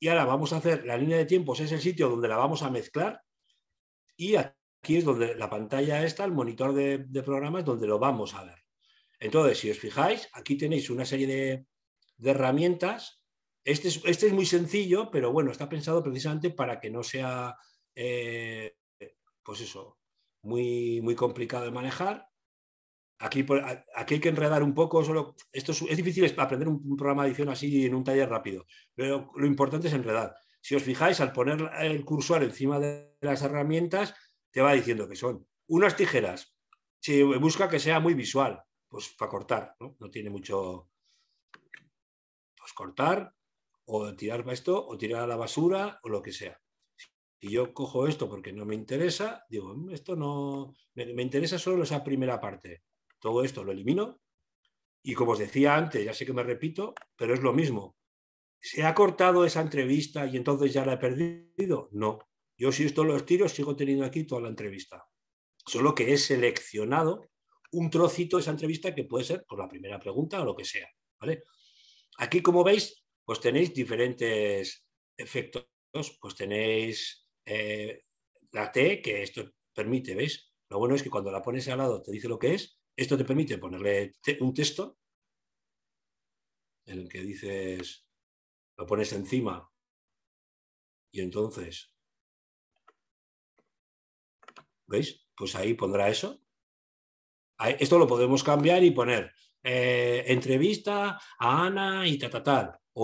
Y ahora vamos a hacer la línea de tiempos, es el sitio donde la vamos a mezclar. Y aquí es donde la pantalla está, el monitor de programas, donde lo vamos a ver. Entonces, si os fijáis, aquí tenéis una serie de, herramientas. Este, este es, muy sencillo, pero bueno, está pensado precisamente para que no sea, eh, pues eso, muy, muy complicado de manejar. Aquí, hay que enredar un poco, solo, esto es, difícil aprender un, programa de edición así en un taller rápido, pero lo importante es enredar. Si os fijáis, al poner el cursor encima de las herramientas, te va diciendo que son unas tijeras, si busca que sea muy visual, pues para cortar, ¿no? tiene mucho, pues cortar o tirar para esto o tirar a la basura o lo que sea. Si yo cojo esto porque no me interesa, digo, mm, esto no, me, interesa solo esa primera parte. Todo esto lo elimino y como os decía antes, ya sé que me repito, pero es lo mismo. ¿Se ha cortado esa entrevista y entonces ya la he perdido? No. Yo si esto lo tiros sigo teniendo aquí toda la entrevista. Solo que he seleccionado un trocito de esa entrevista que puede ser por la primera pregunta o lo que sea. ¿vale? Aquí, como veis, pues tenéis diferentes efectos. Pues tenéis eh, la T, que esto permite, ¿veis? Lo bueno es que cuando la pones al lado te dice lo que es. Esto te permite ponerle un texto en el que dices, lo pones encima y entonces, ¿veis? Pues ahí pondrá eso. Esto lo podemos cambiar y poner eh, entrevista a Ana y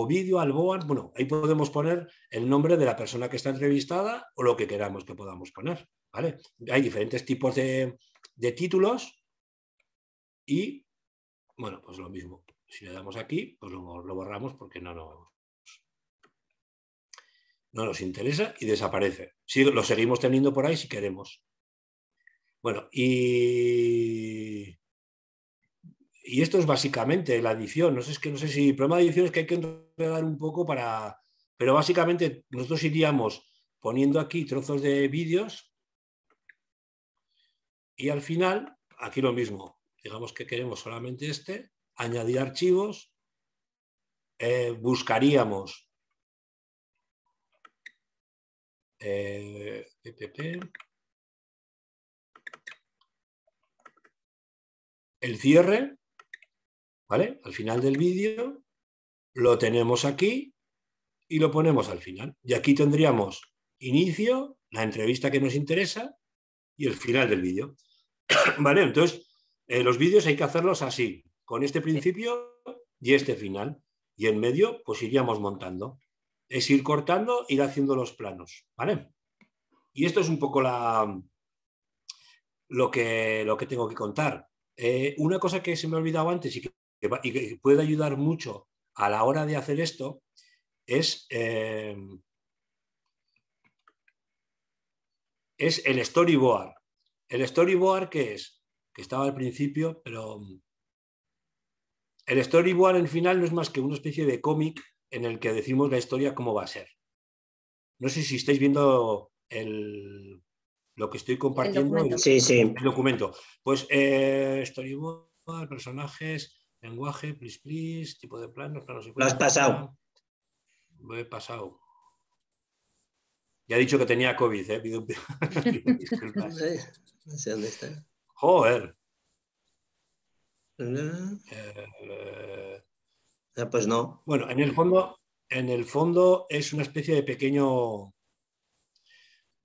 vídeo al Alboan, bueno, ahí podemos poner el nombre de la persona que está entrevistada o lo que queramos que podamos poner, ¿vale? Hay diferentes tipos de, títulos y, bueno, pues lo mismo. Si le damos aquí, pues lo, borramos porque no, no nos interesa y desaparece. si lo seguimos teniendo por ahí si queremos. Bueno, y, esto es básicamente la edición. No sé, si el problema de edición es que hay que enredar un poco para... Pero básicamente nosotros iríamos poniendo aquí trozos de vídeos y al final, aquí lo mismo. Digamos que queremos solamente este, añadir archivos, eh, buscaríamos eh, el cierre, ¿vale? Al final del vídeo, lo tenemos aquí y lo ponemos al final. Y aquí tendríamos inicio, la entrevista que nos interesa y el final del vídeo. ¿Vale? Entonces, eh, los vídeos hay que hacerlos así, con este principio y este final. Y en medio, pues iríamos montando. Es ir cortando, ir haciendo los planos. ¿Vale? Y esto es un poco la, lo, que, lo que tengo que contar. Eh, una cosa que se me ha olvidado antes y que, puede ayudar mucho a la hora de hacer esto es, eh, es el storyboard. ¿El storyboard qué es? Que estaba al principio, pero el storyboard al final no es más que una especie de cómic en el que decimos la historia cómo va a ser. No sé si estáis viendo el, lo que estoy compartiendo es El, documento. Pues eh, storyboard, personajes, lenguaje, please, please, tipo de planos, Lo has pasado. Lo he pasado. Ya he dicho que tenía COVID, ¿eh? No sé, dónde está. Joder. Eh, ah, pues no. Bueno, en el fondo, en el fondo es una especie de pequeño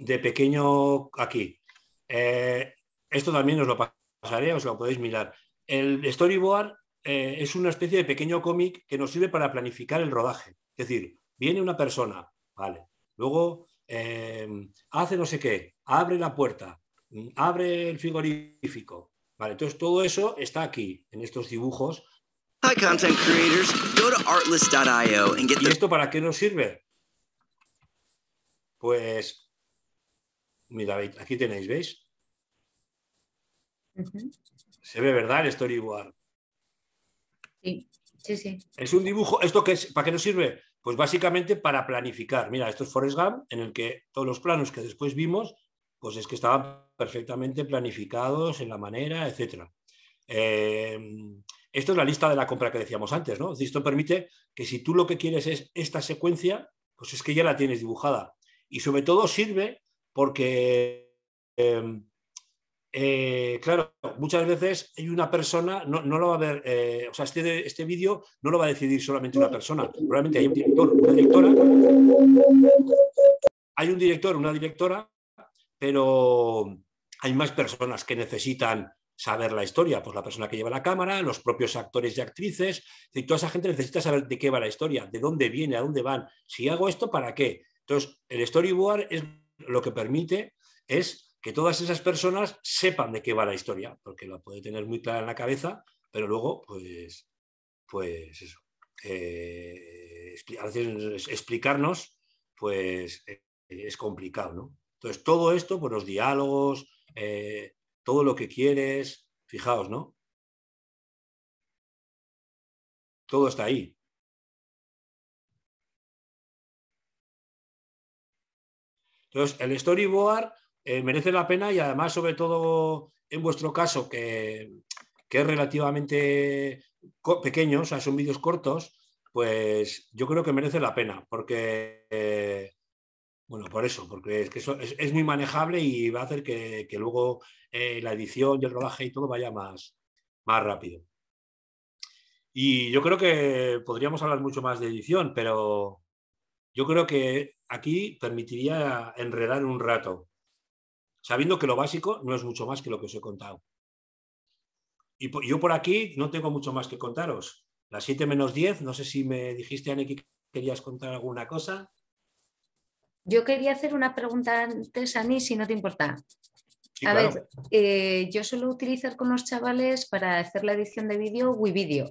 de pequeño aquí. Eh, esto también os lo pasaré, os lo podéis mirar. El storyboard eh, es una especie de pequeño cómic que nos sirve para planificar el rodaje. Es decir, viene una persona, vale, luego em, hace no sé qué, abre la puerta, mm, abre el frigorífico. Vale, entonces todo eso está aquí, en estos dibujos. content creators. Go to artlist.io get ¿Y esto para qué nos sirve? Pues Mira, aquí tenéis, ¿veis? Se ve, ¿verdad? El storyboard. Sí, sí, sí. Es un dibujo. ¿Esto que es? ¿Para qué nos sirve? Pues básicamente para planificar. Mira, esto es Forest Gump, en el que todos los planos que después vimos, pues es que estaban perfectamente planificados en la manera, etc. Em, esto es la lista de la compra que decíamos antes, ¿no? Esto permite que si tú lo que quieres es esta secuencia, pues es que ya la tienes dibujada. Y sobre todo sirve porque, em, eh, claro, muchas veces hay una persona, no, lo va a ver, eh, o sea, este, este, vídeo no lo va a decidir solamente una persona, probablemente hay un director, una directora, hay un director, una directora, pero hay más personas que necesitan saber la historia, pues la persona que lleva la cámara, los propios actores y actrices, y toda esa gente necesita saber de qué va la historia, de dónde viene, a dónde van, si hago esto, ¿para qué? Entonces, el storyboard es lo que permite es que todas esas personas sepan de qué va la historia, porque la puede tener muy clara en la cabeza, pero luego, pues, pues eso. Eh, explicarnos, pues eh, es complicado, ¿no? Entonces, todo esto, pues los diálogos, eh, todo lo que quieres, fijaos, ¿no? Todo está ahí. Entonces, el storyboard eh, merece la pena y además, sobre todo en vuestro caso, que, es relativamente pequeño, o sea, son vídeos cortos, pues yo creo que merece la pena, porque, eh, bueno, por eso, porque es, que es, muy manejable y va a hacer que, luego eh, la edición y el rodaje y todo vaya más, más rápido. Y yo creo que podríamos hablar mucho más de edición, pero yo creo que aquí permitiría enredar un rato, sabiendo que lo básico no es mucho más que lo que os he contado. Y yo por aquí no tengo mucho más que contaros. Las 7 menos 10, no sé si me dijiste, Ani, que querías contar alguna cosa. Yo quería hacer una pregunta antes, Ani, si no te importa. a ver, eh, yo suelo utilizar con los chavales para hacer la edición de vídeo WeVideo.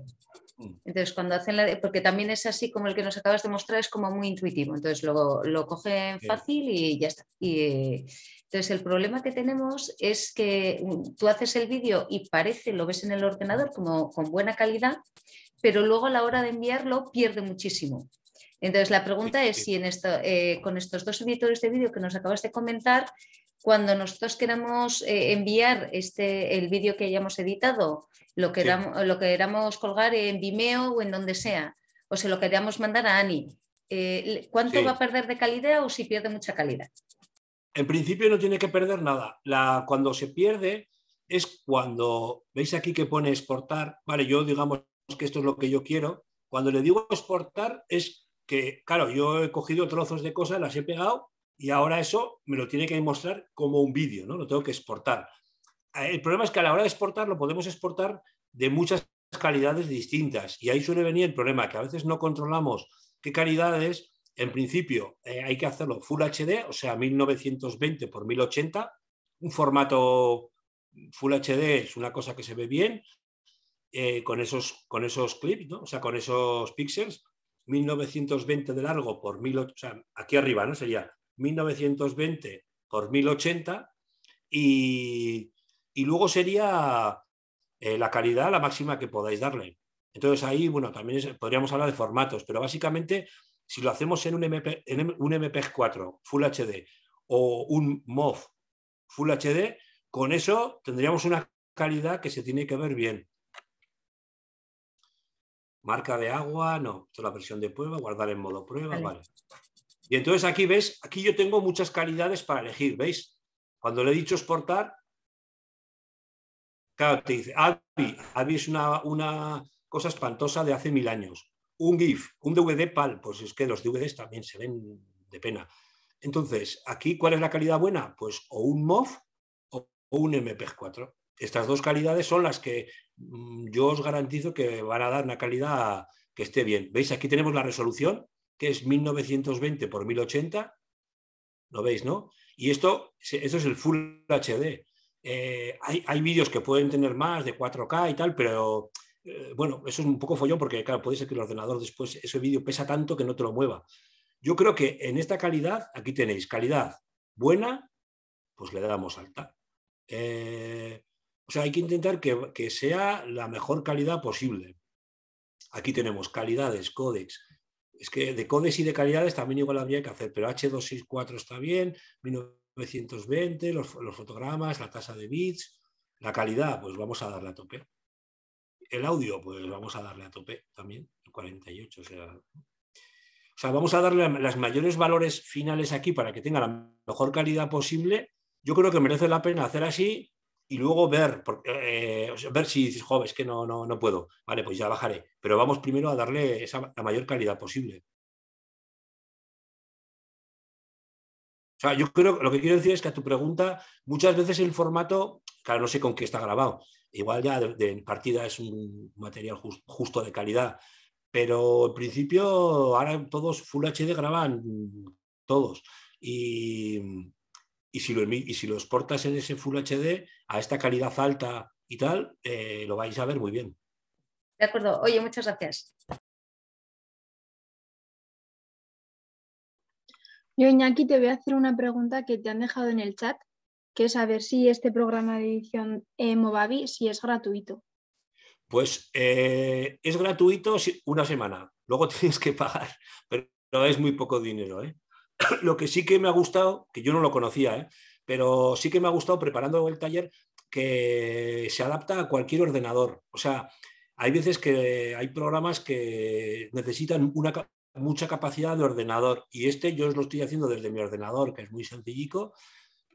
Mm. Entonces, cuando hacen la. Porque también es así como el que nos acabas de mostrar, es como muy intuitivo. Entonces, lo, lo cogen fácil y ya está. Y, entonces, el problema que tenemos es que mm, tú haces el vídeo y parece, lo ves en el ordenador como con buena calidad, pero luego a la hora de enviarlo pierde muchísimo. Entonces, la pregunta es si en esto, eh, con estos dos editores de vídeo que nos acabas de comentar, cuando nosotros queramos eh, enviar este, el vídeo que hayamos editado, lo queramos, queramos colgar en Vimeo o en donde sea, o se lo queríamos mandar a Ani, eh, ¿cuánto va a perder de calidad o si pierde mucha calidad? En principio no tiene que perder nada. La, cuando se pierde es cuando, veis aquí que pone exportar, vale, yo digamos que esto es lo que yo quiero. Cuando le digo exportar es que, claro, yo he cogido trozos de cosas, las he pegado y ahora eso me lo tiene que mostrar como un vídeo, ¿no? Lo tengo que exportar. Ah, el problema es que a la hora de exportar lo podemos exportar de muchas calidades distintas y ahí suele venir el problema, que a veces no controlamos qué calidades, en principio eh, hay que hacerlo Full HD, o sea, 1920 por 1080, un formato Full HD es una cosa que se ve bien eh, con, esos, con esos clips, ¿no? o sea, con esos píxeles, 1920 de largo por 1080, o sea, aquí arriba, ¿no? Sería 1920 por 1080 y, y luego sería eh, la calidad la máxima que podáis darle. Entonces ahí, bueno, también podríamos hablar de formatos, pero básicamente si lo hacemos en un, MP, en un MP4 Full HD o un MOV Full HD, con eso tendríamos una calidad que se tiene que ver bien. Marca de agua, no. Esto es la versión de prueba, guardar en modo prueba, vale. Y entonces aquí ves, aquí yo tengo muchas calidades para elegir, ¿veis? Cuando le he dicho exportar, claro, te dice, es una, cosa espantosa de hace mil años. Un GIF, un DVD PAL, pues es que los DVDs también se ven de pena. Entonces, aquí, ¿cuál es la calidad buena? Pues o un MOV o un MP4. Estas dos calidades son las que mm, yo os garantizo que van a dar una calidad que esté bien. ¿Veis? Aquí tenemos la resolución, que es 1920 por 1080. ¿Lo veis, no? Y esto, eso es el Full HD. Eh, hay, vídeos que pueden tener más de 4K y tal, pero eh, bueno, eso es un poco follón porque, claro, puede ser que el ordenador después ese vídeo pesa tanto que no te lo mueva. Yo creo que en esta calidad, aquí tenéis calidad buena, pues le damos alta. Eh, o sea, hay que intentar que, que, sea la mejor calidad posible. Aquí tenemos calidades, códex, es que de codes y de calidades también igual habría que hacer, pero H264 está bien, 1920, los, fotogramas, la tasa de bits, la calidad, pues vamos a darle a tope. El audio, pues vamos a darle a tope también, 48, o sea... O sea, vamos a darle los mayores valores finales aquí para que tenga la mejor calidad posible. Yo creo que merece la pena hacer así y luego ver, eh, ver si dices, joven, es que no, puedo. Vale, pues ya bajaré. Pero vamos primero a darle la mayor calidad posible. yo creo lo que quiero decir es que a tu pregunta, muchas veces el formato, claro, no sé con qué está grabado. Igual ya de, partida es un material justo de calidad. Pero en principio, ahora todos Full HD graban todos. Y, si, lo, y si lo exportas en ese Full HD, a esta calidad alta y tal, eh, lo vais a ver muy bien. De acuerdo. Oye, muchas gracias. Yo, Iñaki, te voy a hacer una pregunta que te han dejado en el chat, que es a ver si este programa de edición eh, Movavi si es gratuito. Pues eh, es gratuito una semana, luego tienes que pagar, pero es muy poco dinero. Lo que sí que me ha gustado, que yo no lo conocía, pero sí que me ha gustado preparando el taller que se adapta a cualquier ordenador. O sea, hay veces que hay programas que necesitan una, mucha capacidad de ordenador y este yo lo estoy haciendo desde mi ordenador, que es muy sencillico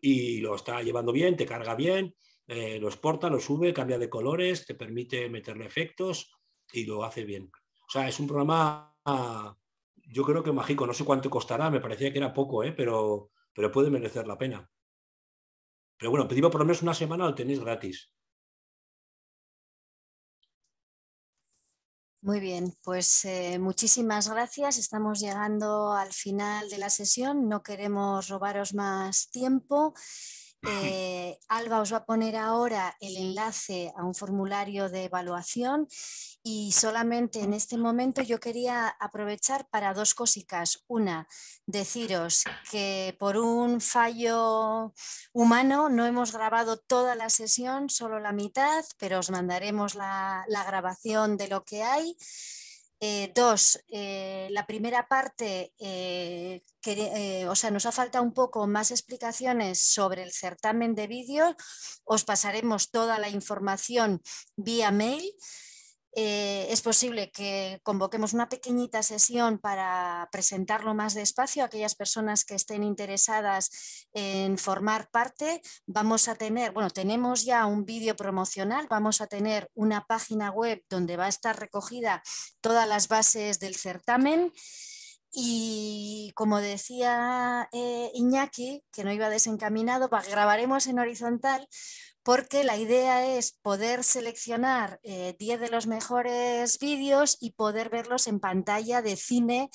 y lo está llevando bien, te carga bien, eh, lo exporta, lo sube, cambia de colores, te permite meterle efectos y lo hace bien. O sea, es un programa, yo creo que mágico, no sé cuánto costará, me parecía que era poco, ¿eh? pero, pero puede merecer la pena. Pero bueno, pedimos por lo menos una semana, lo tenéis gratis. Muy bien, pues eh, muchísimas gracias. Estamos llegando al final de la sesión. No queremos robaros más tiempo. Eh, Alba os va a poner ahora el enlace a un formulario de evaluación y solamente en este momento yo quería aprovechar para dos cositas. Una, deciros que por un fallo humano no hemos grabado toda la sesión, solo la mitad, pero os mandaremos la grabación de lo que hay. Eh, dos, eh, la primera parte, eh, o sea, nos ha faltado un poco más explicaciones sobre el certamen de vídeos. Os pasaremos toda la información vía mail. Eh, es posible que convoquemos una pequeñita sesión para presentarlo más despacio a aquellas personas que estén interesadas en formar parte. Vamos a tener, bueno, tenemos ya un vídeo promocional, vamos a tener una página web donde va a estar recogida todas las bases del certamen. Y como decía eh, Iñaki, que no iba desencaminado, grabaremos en horizontal porque la idea es poder seleccionar 10 eh, de los mejores vídeos y poder verlos en pantalla de cine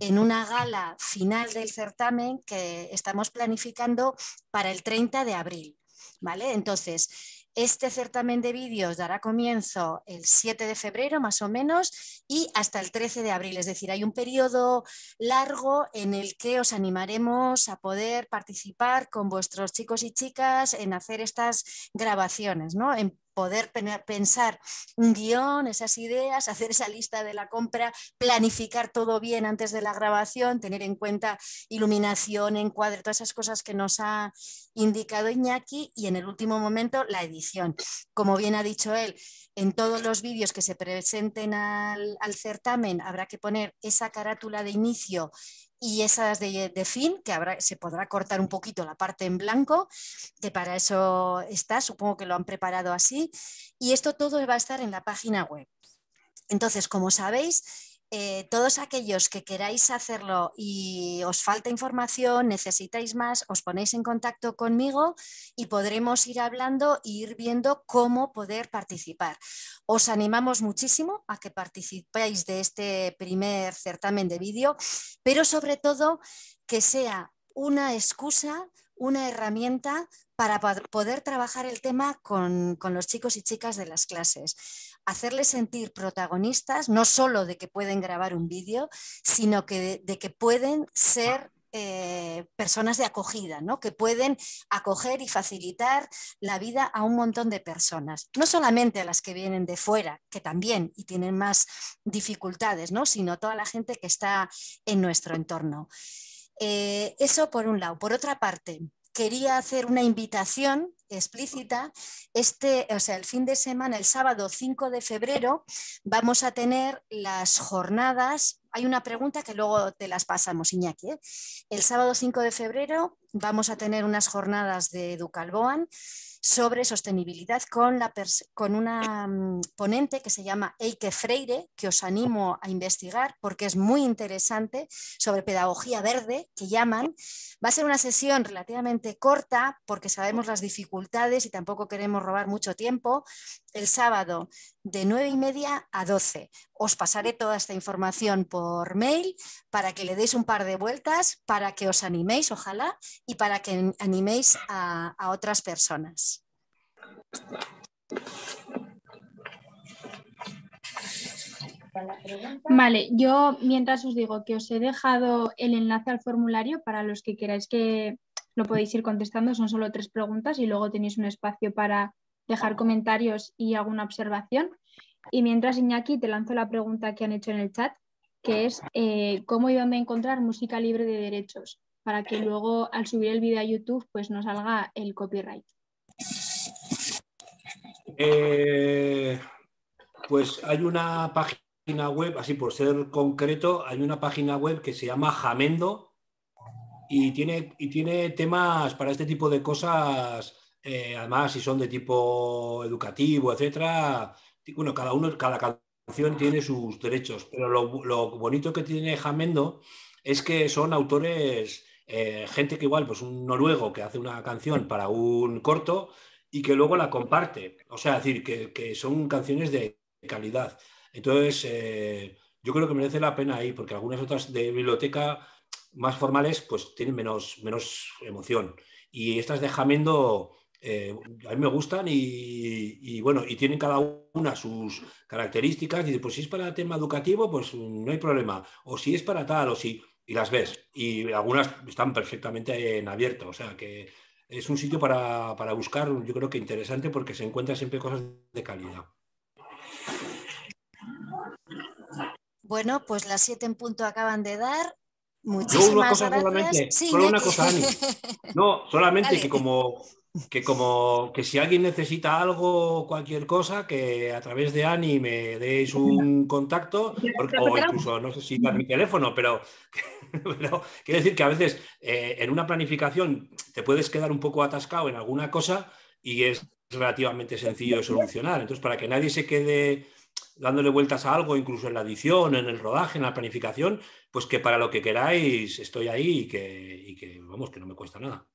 en una gala final del certamen que estamos planificando para el 30 de abril. ¿Vale? Entonces, este certamen de vídeos dará comienzo el 7 de febrero, más o menos, y hasta el 13 de abril. Es decir, hay un periodo largo en el que os animaremos a poder participar con vuestros chicos y chicas en hacer estas grabaciones, ¿no? En poder pensar un guión, esas ideas, hacer esa lista de la compra, planificar todo bien antes de la grabación, tener en cuenta iluminación, encuadre, todas esas cosas que nos ha indicado Iñaki y en el último momento la edición. Como bien ha dicho él, en todos los vídeos que se presenten al, al certamen habrá que poner esa carátula de inicio y esas de, fin, que se podrá cortar un poquito la parte en blanco, que para eso está, supongo que lo han preparado así, y esto todo va a estar en la página web. Entonces, como sabéis, eh, todos aquellos que queráis hacerlo y os falta información, necesitáis más, os ponéis en contacto conmigo y podremos ir hablando e ir viendo cómo poder participar. Os animamos muchísimo a que participéis de este primer certamen de vídeo, pero sobre todo que sea una excusa, una herramienta para poder trabajar el tema con, los chicos y chicas de las clases hacerles sentir protagonistas, no solo de que pueden grabar un vídeo, sino que de, que pueden ser eh, personas de acogida, ¿no? que pueden acoger y facilitar la vida a un montón de personas, no solamente a las que vienen de fuera, que también y tienen más dificultades, ¿no? sino toda la gente que está en nuestro entorno. Eh, eso por un lado. Por otra parte, quería hacer una invitación explícita, este, o sea, el fin de semana, el sábado 5 de febrero, vamos a tener las jornadas. Hay una pregunta que luego te las pasamos, Iñaki. ¿eh? El sábado 5 de febrero vamos a tener unas jornadas de Educalboan sobre sostenibilidad con, la con una mm, ponente que se llama Eike Freire, que os animo a investigar porque es muy interesante, sobre pedagogía verde, que llaman. Va a ser una sesión relativamente corta porque sabemos las dificultades y tampoco queremos robar mucho tiempo, el sábado de 9 y media a 12. Os pasaré toda esta información por mail para que le deis un par de vueltas, para que os animéis, ojalá, y para que animéis a, otras personas. Vale, yo mientras os digo que os he dejado el enlace al formulario para los que queráis que lo podéis ir contestando, son solo tres preguntas y luego tenéis un espacio para dejar comentarios y alguna observación. Y mientras, Iñaki, te lanzo la pregunta que han hecho en el chat, que es eh, cómo y dónde encontrar música libre de derechos, para que luego al subir el vídeo a YouTube pues no salga el copyright. Eh, pues hay una página web, así por ser concreto, hay una página web que se llama Jamendo y tiene, y tiene temas para este tipo de cosas eh, además si son de tipo educativo, etcétera, bueno, cada uno, cada canción tiene sus derechos, pero lo, bonito que tiene Jamendo es que son autores, eh, gente que igual, pues un noruego que hace una canción para un corto y que luego la comparte, o sea, decir, que, son canciones de calidad. Entonces, eh, yo creo que merece la pena ahí, porque algunas otras de biblioteca más formales, pues tienen menos, menos emoción. Y estas de Jamendo eh, a mí me gustan y, bueno, y tienen cada una sus características y pues si es para tema educativo, pues mm, no hay problema, o si es para tal, o si, y las ves, y algunas están perfectamente en abierto, o sea que es un sitio para, buscar, yo creo que interesante porque se encuentran siempre cosas de calidad. Bueno, pues las siete en punto acaban de dar. Muchísimas gracias. Solamente, solo una cosa, No, solamente que como que como que si alguien necesita algo, cualquier cosa, que a través de Ani me deis un contacto, o incluso no sé si mi teléfono, pero, quiero decir que a veces eh, en una planificación te puedes quedar un poco atascado en alguna cosa y es relativamente sencillo de solucionar. Entonces, para que nadie se quede dándole vueltas a algo, incluso en la edición, en el rodaje, en la planificación, pues que para lo que queráis estoy ahí y y que vamos, que no me cuesta nada.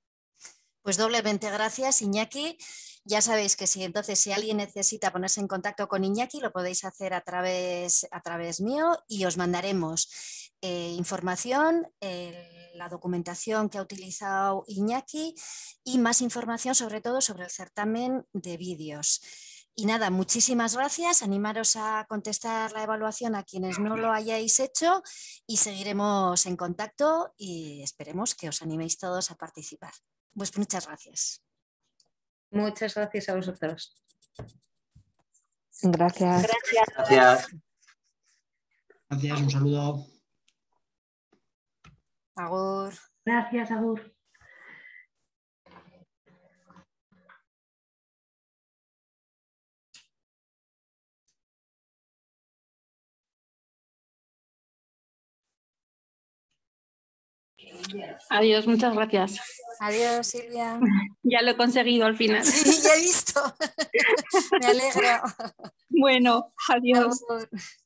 Pues doblemente gracias, Iñaki. Ya sabéis que si entonces si alguien necesita ponerse en contacto con Iñaki, lo podéis hacer a través, a través mío y os mandaremos eh, información, eh, la documentación que ha utilizado Iñaki y más información sobre todo sobre el certamen de vídeos. Y nada, muchísimas gracias. Animaros a contestar la evaluación a quienes no lo hayáis hecho y seguiremos en contacto y esperemos que os animéis todos a participar. Pues muchas gracias. Muchas gracias a vosotros. Gracias. Gracias. Gracias. Gracias, un saludo. Agur. Gracias, Agur. Adiós, muchas gracias. Adiós, Silvia. Ya lo he conseguido al final. Sí, ya he visto. Me alegro. Bueno, adiós. adiós.